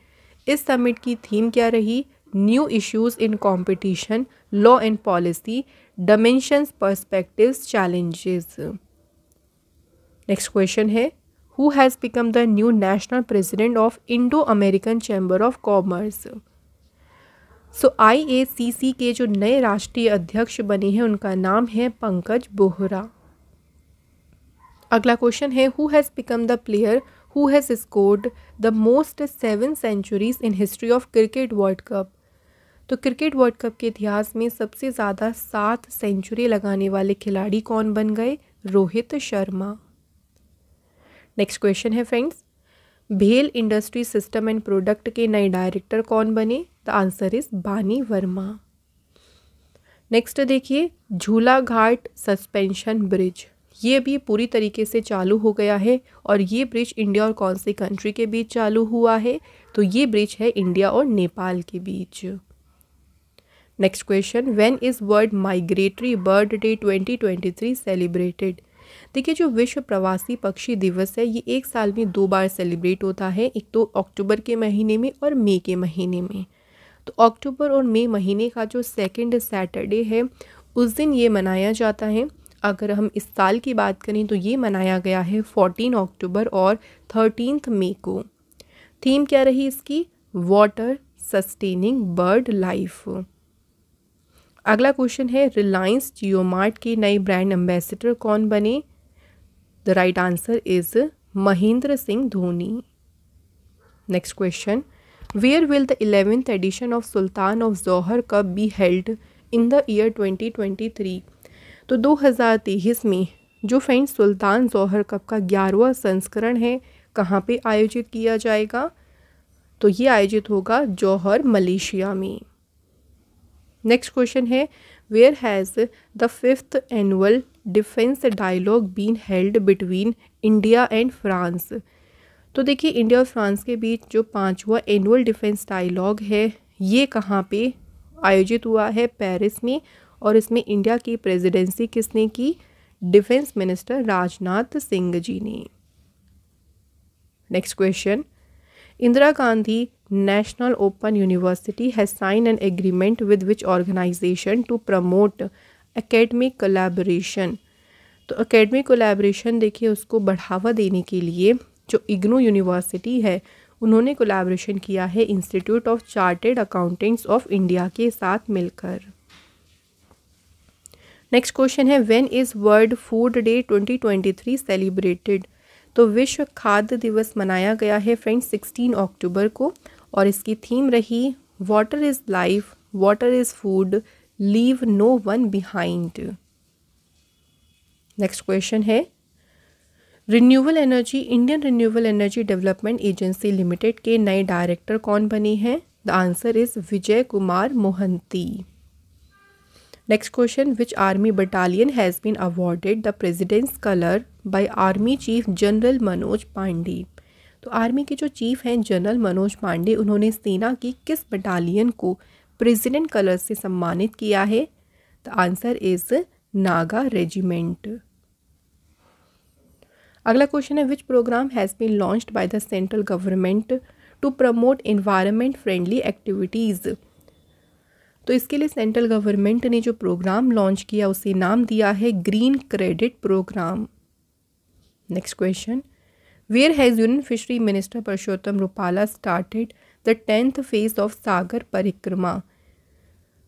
इस समिट की थीम क्या रही new issues in competition law and policy dimensions perspectives challenges next question है who has become the new national president of Indo American chamber of commerce so I के जो नए राष्ट्रीय अध्यक्ष बने हैं उनका नाम है पंकज बोहरा अगला क्वेश्चन है who has become the player who has scored the most seven centuries in history of cricket world cup तो क्रिकेट वर्ल्ड कप के इतिहास में सबसे ज़्यादा सात सेंचुरी लगाने वाले खिलाड़ी कौन बन गए रोहित शर्मा नेक्स्ट क्वेश्चन है फ्रेंड्स भेल इंडस्ट्री सिस्टम एंड प्रोडक्ट के नए डायरेक्टर कौन बने द आंसर इज बानी वर्मा नेक्स्ट देखिए झूला घाट सस्पेंशन ब्रिज ये अभी पूरी तरीके से चालू हो गया है और ये ब्रिज इंडिया और कौन सी कंट्री के बीच चालू हुआ है तो ये ब्रिज है इंडिया और नेपाल के बीच next question when is world migratory bird day 2023 celebrated देखिए जो विश्व प्रवासी पक्षी दिवस है ये एक साल में दो बार सेलिब्रेट होता है एक तो अक्टूबर के महीने में और मई के महीने में तो अक्टूबर और मई महीने का जो सेकेंड सैटरडे है उस दिन ये मनाया जाता है अगर हम इस साल की बात करें तो ये मनाया गया है फोर्टीन अक्टूबर और थर्टीनथ मे को थीम क्या रही इसकी वाटर सस्टेनिंग बर्ड लाइफ अगला क्वेश्चन है रिलायंस जियो मार्ट के नए ब्रांड एम्बेसडर कौन बने the right answer is Mahendra Singh Dhoni next question where will the eleventh edition of Sultan of Johor cup be held in the year 2023 तो 2023 में जो फ्रेंड्स सुल्तान जौहर कप का ग्यारहवा संस्करण है कहाँ पे आयोजित किया जाएगा तो ये आयोजित होगा जौहर मलेशिया में नेक्स्ट क्वेश्चन है where has the fifth annual defence dialogue been held between India and France तो देखिए इंडिया और फ्रांस के बीच जो पाँचवा एनुअल डिफेंस डायलॉग है ये कहाँ पे आयोजित हुआ है पेरिस में और इसमें इंडिया की प्रेसिडेंसी किसने की डिफेंस मिनिस्टर राजनाथ सिंह जी ने next question Indira Gandhi national open university has sign an agreement with which organization to promote academic collaboration तो अकेडमिक कोलेबरेशन देखिए उसको बढ़ावा देने के लिए जो इग्नू यूनिवर्सिटी है उन्होंने कोलैबोरेशन किया है institute of chartered accountants of India के साथ मिलकर नेक्स्ट क्वेश्चन है when is world food day 2023 celebrated तो विश्व खाद्य दिवस मनाया गया है फ्रेंड्स 16 अक्टूबर को और इसकी थीम रही water is life water is food leave no one behind next question है renewable energy Indian renewable energy development agency limited के नए डायरेक्टर कौन बने हैं the answer is Vijay Kumar Mohanty next question which army battalion has been awarded the president's colour by army chief general Manoj Pande तो आर्मी के जो चीफ हैं जनरल मनोज पांडे उन्होंने सेना की किस बटालियन को प्रेजिडेंट कलर से सम्मानित किया है the answer is Naga regiment अगला क्वेश्चन है which program has been launched by the central government to promote environment friendly activities तो इसके लिए सेंट्रल गवर्नमेंट ने जो प्रोग्राम लॉन्च किया उसे नाम दिया है green credit program next question where has union fishery minister Purushottam Rupala started the tenth phase of Sagar Parikrama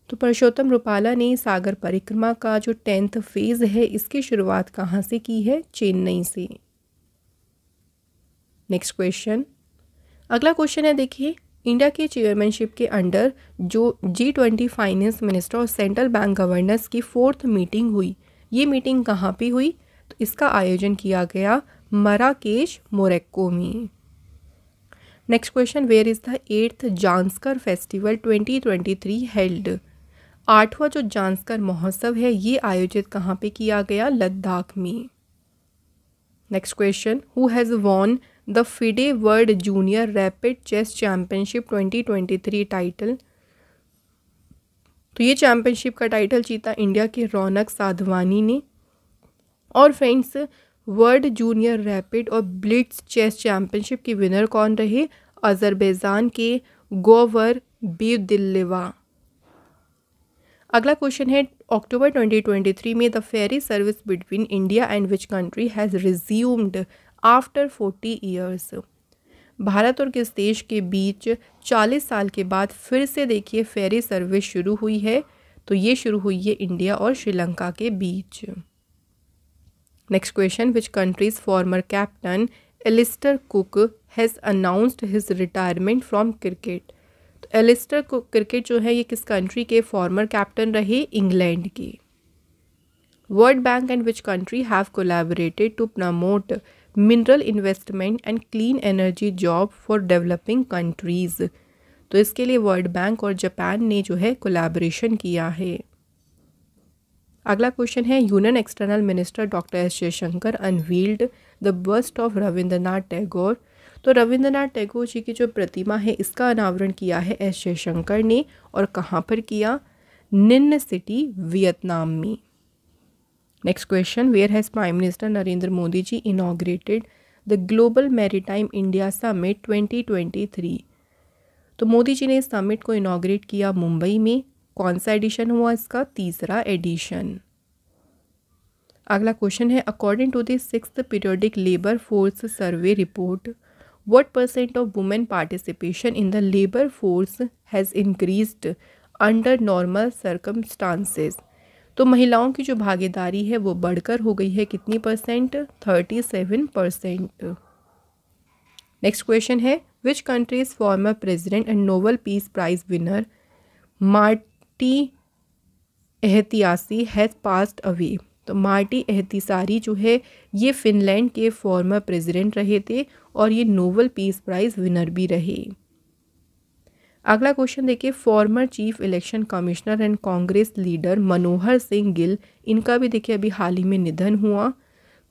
तो पुरुषोत्तम रूपाला ने सागर परिक्रमा का जो टेंथ फेज़ है इसकी शुरुआत कहाँ से की है चेन्नई से नेक्स्ट क्वेश्चन अगला क्वेश्चन है देखिए इंडिया के चेयरमैनशिप के अंडर जो जी ट्वेंटी फाइनेंस मिनिस्टर और सेंट्रल बैंक गवर्नर्स की फोर्थ मीटिंग हुई ये मीटिंग कहाँ पे हुई तो इसका आयोजन किया गया मराकेश मोरक्को में next question where is the eighth Zanskar festival 2023 held आठवां जो जानस्कर महोत्सव है ये आयोजित कहाँ पे किया गया लद्दाख में next question who has won the FIDE world junior rapid chess championship 2023 title तो ये चैम्पियनशिप का टाइटल जीता इंडिया के रौनक साधवानी ने और फ्रेंड्स वर्ल्ड जूनियर रैपिड और ब्लिट्स चेस चैम्पियनशिप की विनर कौन रहे अजरबैजान के गोवर बी दिल्लेवा अगला क्वेश्चन है अक्टूबर 2023 में the ferry service between India and which country has resumed after forty years Bharat और किस देश के बीच चालीस साल के बाद फिर से देखिए फेरी सर्विस शुरू हुई है तो ये शुरू हुई है इंडिया और श्रीलंका के बीच next question which countries former captain Alastair Cook has announced his retirement from cricket तो एलिस्टर कुक क्रिकेट जो है ये किस कंट्री के फॉर्मर कैप्टन रहे इंग्लैंड के world bank and which country have collaborated to promote mineral investment and clean energy job for developing countries तो इसके लिए वर्ल्ड बैंक और जापान ने जो है कोलैबोरेशन किया है अगला क्वेश्चन है union external minister doctor S Jaishankar unveiled the bust of Rabindranath Tagore तो रविंद्रनाथ टैगोर जी की जो प्रतिमा है इसका अनावरण किया है एस जयशंकर ने और कहाँ पर किया निन्न सिटी वियतनाम में next question where has prime minister Narendra Modi ji inaugurated the global maritime India summit 2023 तो मोदी जी ने इस समिट को इनाग्रेट किया मुंबई में कौन सा एडिशन हुआ इसका तीसरा एडिशन अगला क्वेश्चन है according to the six periodic labour force survey report what percent of women participation in the labour force has increased under normal circumstances तो महिलाओं की जो भागीदारी है वो बढ़कर हो गई है कितनी percent thirty seven percent next question है which countries former president and Nobel peace prize winner Martti Ahtisaari has passed away तो मार्टी एहतिसारी जो है ये फिनलैंड के फॉर्मर प्रेसिडेंट रहे थे और ये नोबल पीस प्राइज़ विनर भी रहे अगला क्वेश्चन देखिए former chief election commissioner and Congress leader Manohar Singh Gill इनका भी देखिए अभी हाल ही में निधन हुआ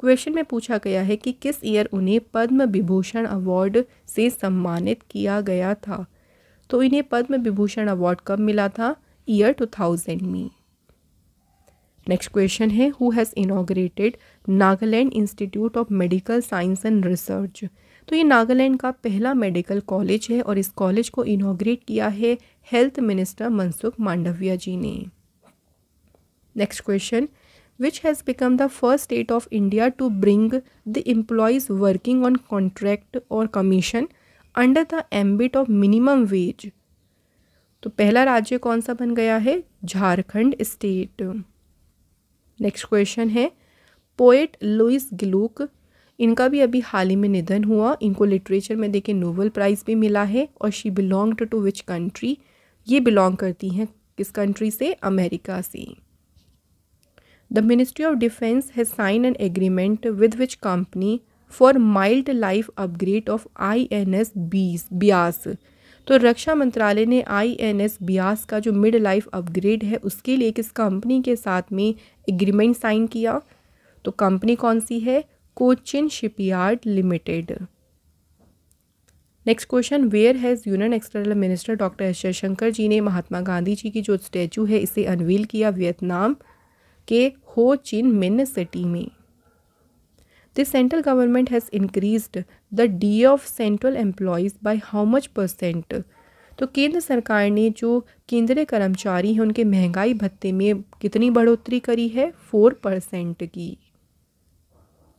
क्वेश्चन में पूछा गया है कि किस ईयर उन्हें पद्म विभूषण अवार्ड से सम्मानित किया गया था तो इन्हें पद्म विभूषण अवार्ड कब मिला था ईयर 2000 में नेक्स्ट क्वेश्चन है who has inaugurated Nagaland institute of medical science and research तो ये नागालैंड का पहला मेडिकल कॉलेज है और इस कॉलेज को इनोग्रेट किया है हेल्थ मिनिस्टर मनसुख मांडविया जी ने next question which has become the first state of India to bring the employees working on contract और commission under the ambit of minimum wage तो पहला राज्य कौन सा बन गया है झारखंड स्टेट नेक्स्ट क्वेश्चन है पोएट लुइस गिलूक इनका भी अभी हाल ही में निधन हुआ इनको लिटरेचर में देखे नोबल प्राइज़ भी मिला है और she belong to which country ये बिलोंग करती हैं किस कंट्री से अमेरिका से the ministry of defence has sign an agreement with which company for mild life upgrade of I N S बीस ब्यास तो रक्षा मंत्रालय ने आई एन एस ब्यास का जो मिड लाइफ अपग्रेड है उसके लिए किस कंपनी के साथ में एग्रीमेंट साइन किया तो कंपनी कौन सी है Cochin shipyard limited next question where has union external minister doctor S Jaishankar ji ने महात्मा गांधी जी की जो स्टैचू है इसे अनवील किया वियतनाम के हो चिन मिन सिटी में the central government has increased the D of central employees by how much percent तो केंद्र सरकार ने जो केंद्रीय कर्मचारी हैं उनके महंगाई भत्ते में कितनी बढ़ोतरी करी है फोर परसेंट की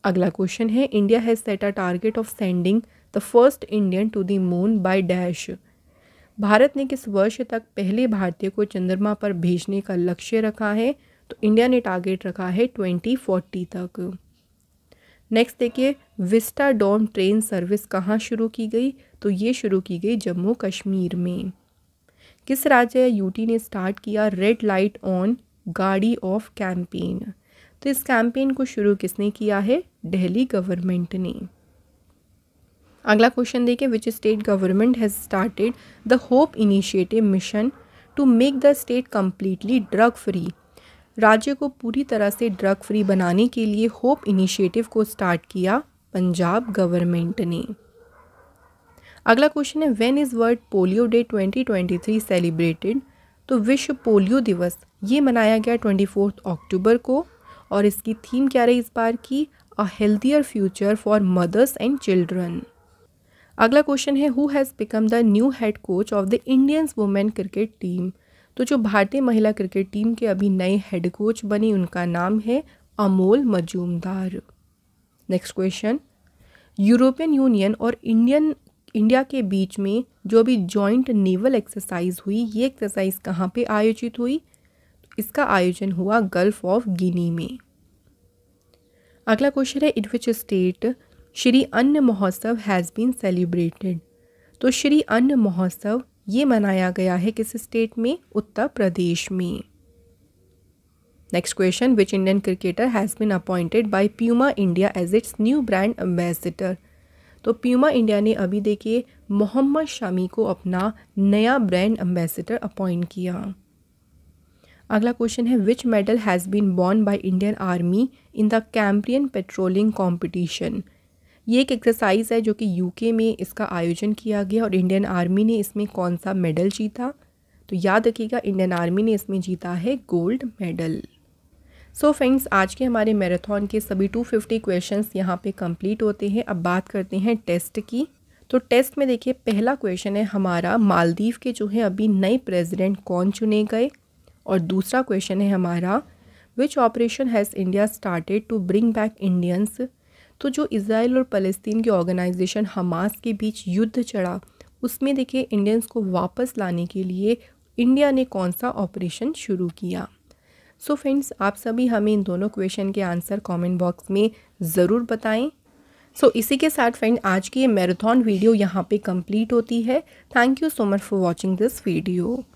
अगला क्वेश्चन है India has set a target of sending the first Indian to the moon by dash Bharat ने किस वर्ष तक पहले भारतीय को चंद्रमा पर भेजने का लक्ष्य रखा है तो इंडिया ने टारगेट रखा है ट्वेंटी फोर्टी तक नेक्स्ट देखिए विस्टा डॉम ट्रेन सर्विस कहाँ शुरू की गई तो ये शुरू की गई जम्मू कश्मीर में किस राज्य यूटी ने स्टार्ट किया रेड लाइट ऑन गाड़ी ऑफ कैंपेन तो इस कैंपेन को शुरू किसने किया है दिल्ली गवर्नमेंट ने अगला क्वेश्चन देखिए which state government has started the hope initiative mission to make the state completely drug free राज्य को पूरी तरह से ड्रग फ्री बनाने के लिए होप इनिशिएटिव को स्टार्ट किया पंजाब गवर्नमेंट ने अगला क्वेश्चन है when is world polio day 2023 celebrated तो विश्व पोलियो दिवस ये मनाया गया ट्वेंटी अक्टूबर को और इसकी थीम क्या रही इस बार की a healthier future for mothers and children अगला क्वेश्चन है who has become the new head coach of the Indians women cricket team तो जो भारतीय महिला क्रिकेट टीम के अभी नए हेड कोच बने उनका नाम है Amol Majumdar next question European Union और इंडियन इंडिया के बीच में जो अभी जॉइंट नेवल एक्सरसाइज हुई ये एक्सरसाइज कहाँ पे आयोजित हुई इसका आयोजन हुआ गल्फ ऑफ गिनी में अगला क्वेश्चन है इन विच स्टेट श्री अन्न महोत्सव हैज़ बीन सेलिब्रेटेड तो श्री अन्न महोत्सव ये मनाया गया है किस स्टेट में उत्तर प्रदेश में next question which Indian cricketer has been appointed by Puma India as its new brand ambassador तो प्यूमा इंडिया ने अभी देखिए मोहम्मद शमी को अपना नया ब्रांड एम्बेसडर अपॉइंट किया अगला क्वेश्चन है which medal has been born by Indian army in the Cambrian patrolling competition ये एक एक्सरसाइज है जो कि यूके में इसका आयोजन किया गया और इंडियन आर्मी ने इसमें कौन सा मेडल जीता तो याद रखिएगा इंडियन आर्मी ने इसमें जीता है gold medal so so friends आज के हमारे मैराथन के सभी 250 क्वेश्चन यहाँ पर कम्प्लीट होते हैं अब बात करते हैं टेस्ट की तो टेस्ट में देखिए पहला क्वेश्चन है हमारा मालदीव के जो है अभी नए प्रेसिडेंट कौन चुने गए और दूसरा क्वेश्चन है हमारा which operation has India started to bring back Indians तो जो इसराइल और फ़लस्तीन की ऑर्गेनाइजेशन हमास के बीच युद्ध चढ़ा उसमें देखिए इंडियंस को वापस लाने के लिए इंडिया ने कौन सा ऑपरेशन शुरू किया सो so फ्रेंड्स आप सभी हमें इन दोनों क्वेश्चन के आंसर कमेंट बॉक्स में ज़रूर बताएं सो so, इसी के साथ फ्रेंड आज की ये मैराथन वीडियो यहाँ पे कंप्लीट होती है thank you so much for watching this video